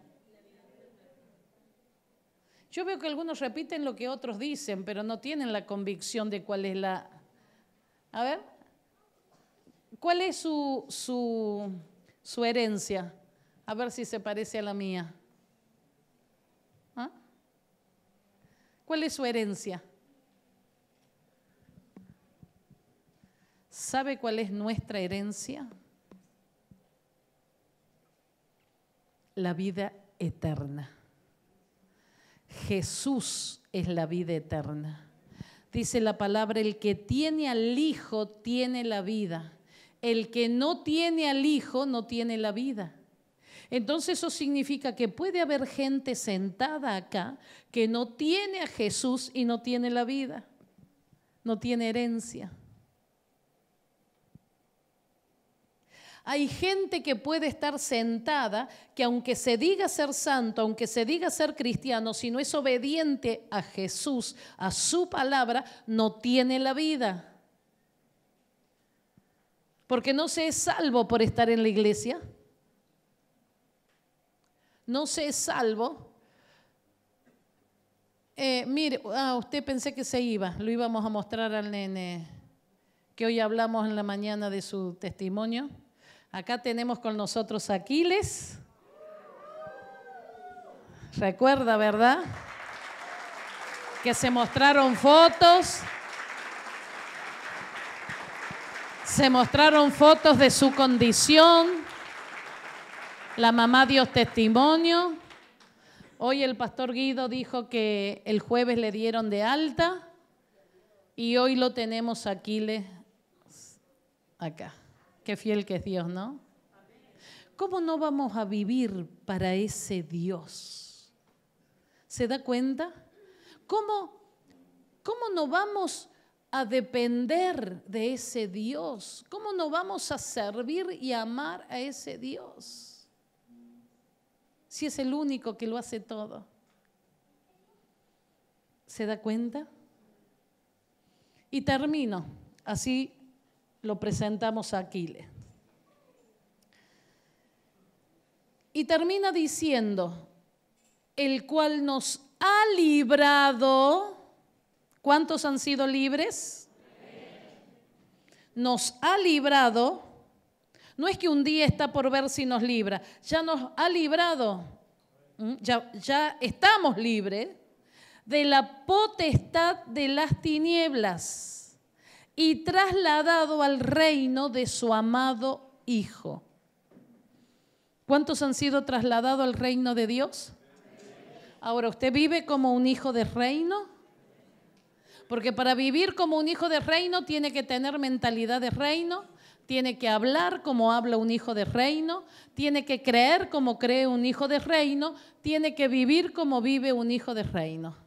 Yo veo que algunos repiten lo que otros dicen, pero no tienen la convicción de cuál es la... A ver, ¿cuál es su, su, herencia? A ver si se parece a la mía. ¿Ah? ¿Cuál es su herencia? ¿Sabe cuál es nuestra herencia? La vida eterna. Jesús es la vida eterna. Dice la palabra, el que tiene al Hijo tiene la vida. El que no tiene al Hijo no tiene la vida. Entonces eso significa que puede haber gente sentada acá que no tiene a Jesús y no tiene la vida, no tiene herencia. Hay gente que puede estar sentada, que aunque se diga ser santo, aunque se diga ser cristiano, si no es obediente a Jesús, a su palabra, no tiene la vida. Porque no se es salvo por estar en la iglesia. No se es salvo. Eh, mire, a ah, usted pensé que se iba, lo íbamos a mostrar al nene, que hoy hablamos en la mañana de su testimonio. Acá tenemos con nosotros a Aquiles. Recuerda, ¿verdad? Que se mostraron fotos. Se mostraron fotos de su condición. La mamá dio testimonio. Hoy el pastor Guido dijo que el jueves le dieron de alta y hoy lo tenemos Aquiles acá. Qué fiel que es Dios, ¿no? ¿Cómo no vamos a vivir para ese Dios? ¿Se da cuenta? ¿Cómo, cómo no vamos a depender de ese Dios? ¿Cómo no vamos a servir y amar a ese Dios? Si es el único que lo hace todo. ¿Se da cuenta? Y termino, así lo presentamos a Aquiles. Y termina diciendo, el cual nos ha librado, ¿cuántos han sido libres? Nos ha librado, no es que un día está por ver si nos libra, ya nos ha librado, ¿Mm? ya, ya estamos libres de la potestad de las tinieblas y trasladado al reino de su amado Hijo. ¿Cuántos han sido trasladados al reino de Dios? Ahora, ¿usted vive como un hijo de reino? Porque para vivir como un hijo de reino tiene que tener mentalidad de reino, tiene que hablar como habla un hijo de reino, tiene que creer como cree un hijo de reino, tiene que vivir como vive un hijo de reino.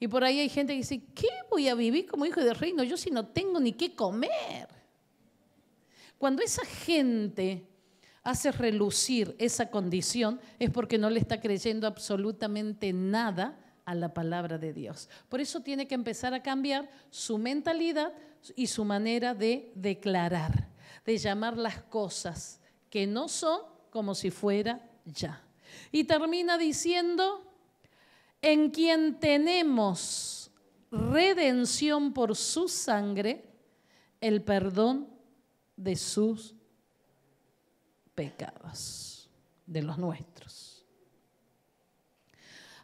Y por ahí hay gente que dice, ¿qué voy a vivir como hijo del reino? Yo si no tengo ni qué comer. Cuando esa gente hace relucir esa condición, es porque no le está creyendo absolutamente nada a la palabra de Dios. Por eso tiene que empezar a cambiar su mentalidad y su manera de declarar, de llamar las cosas que no son como si fuera ya. Y termina diciendo, en quien tenemos redención por su sangre, el perdón de sus pecados, de los nuestros.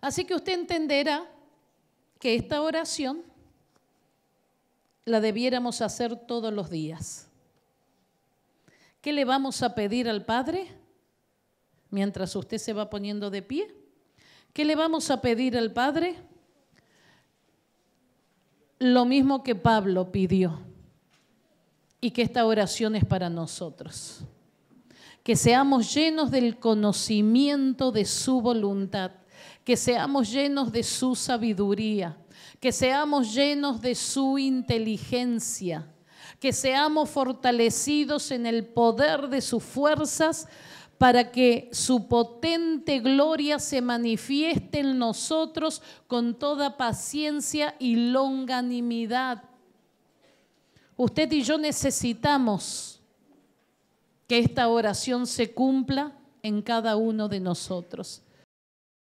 Así que usted entenderá que esta oración la debiéramos hacer todos los días. ¿Qué le vamos a pedir al Padre? Mientras usted se va poniendo de pie. ¿Qué le vamos a pedir al Padre? Lo mismo que Pablo pidió y que esta oración es para nosotros. Que seamos llenos del conocimiento de su voluntad, que seamos llenos de su sabiduría, que seamos llenos de su inteligencia, que seamos fortalecidos en el poder de sus fuerzas para que su potente gloria se manifieste en nosotros con toda paciencia y longanimidad. Usted y yo necesitamos que esta oración se cumpla en cada uno de nosotros.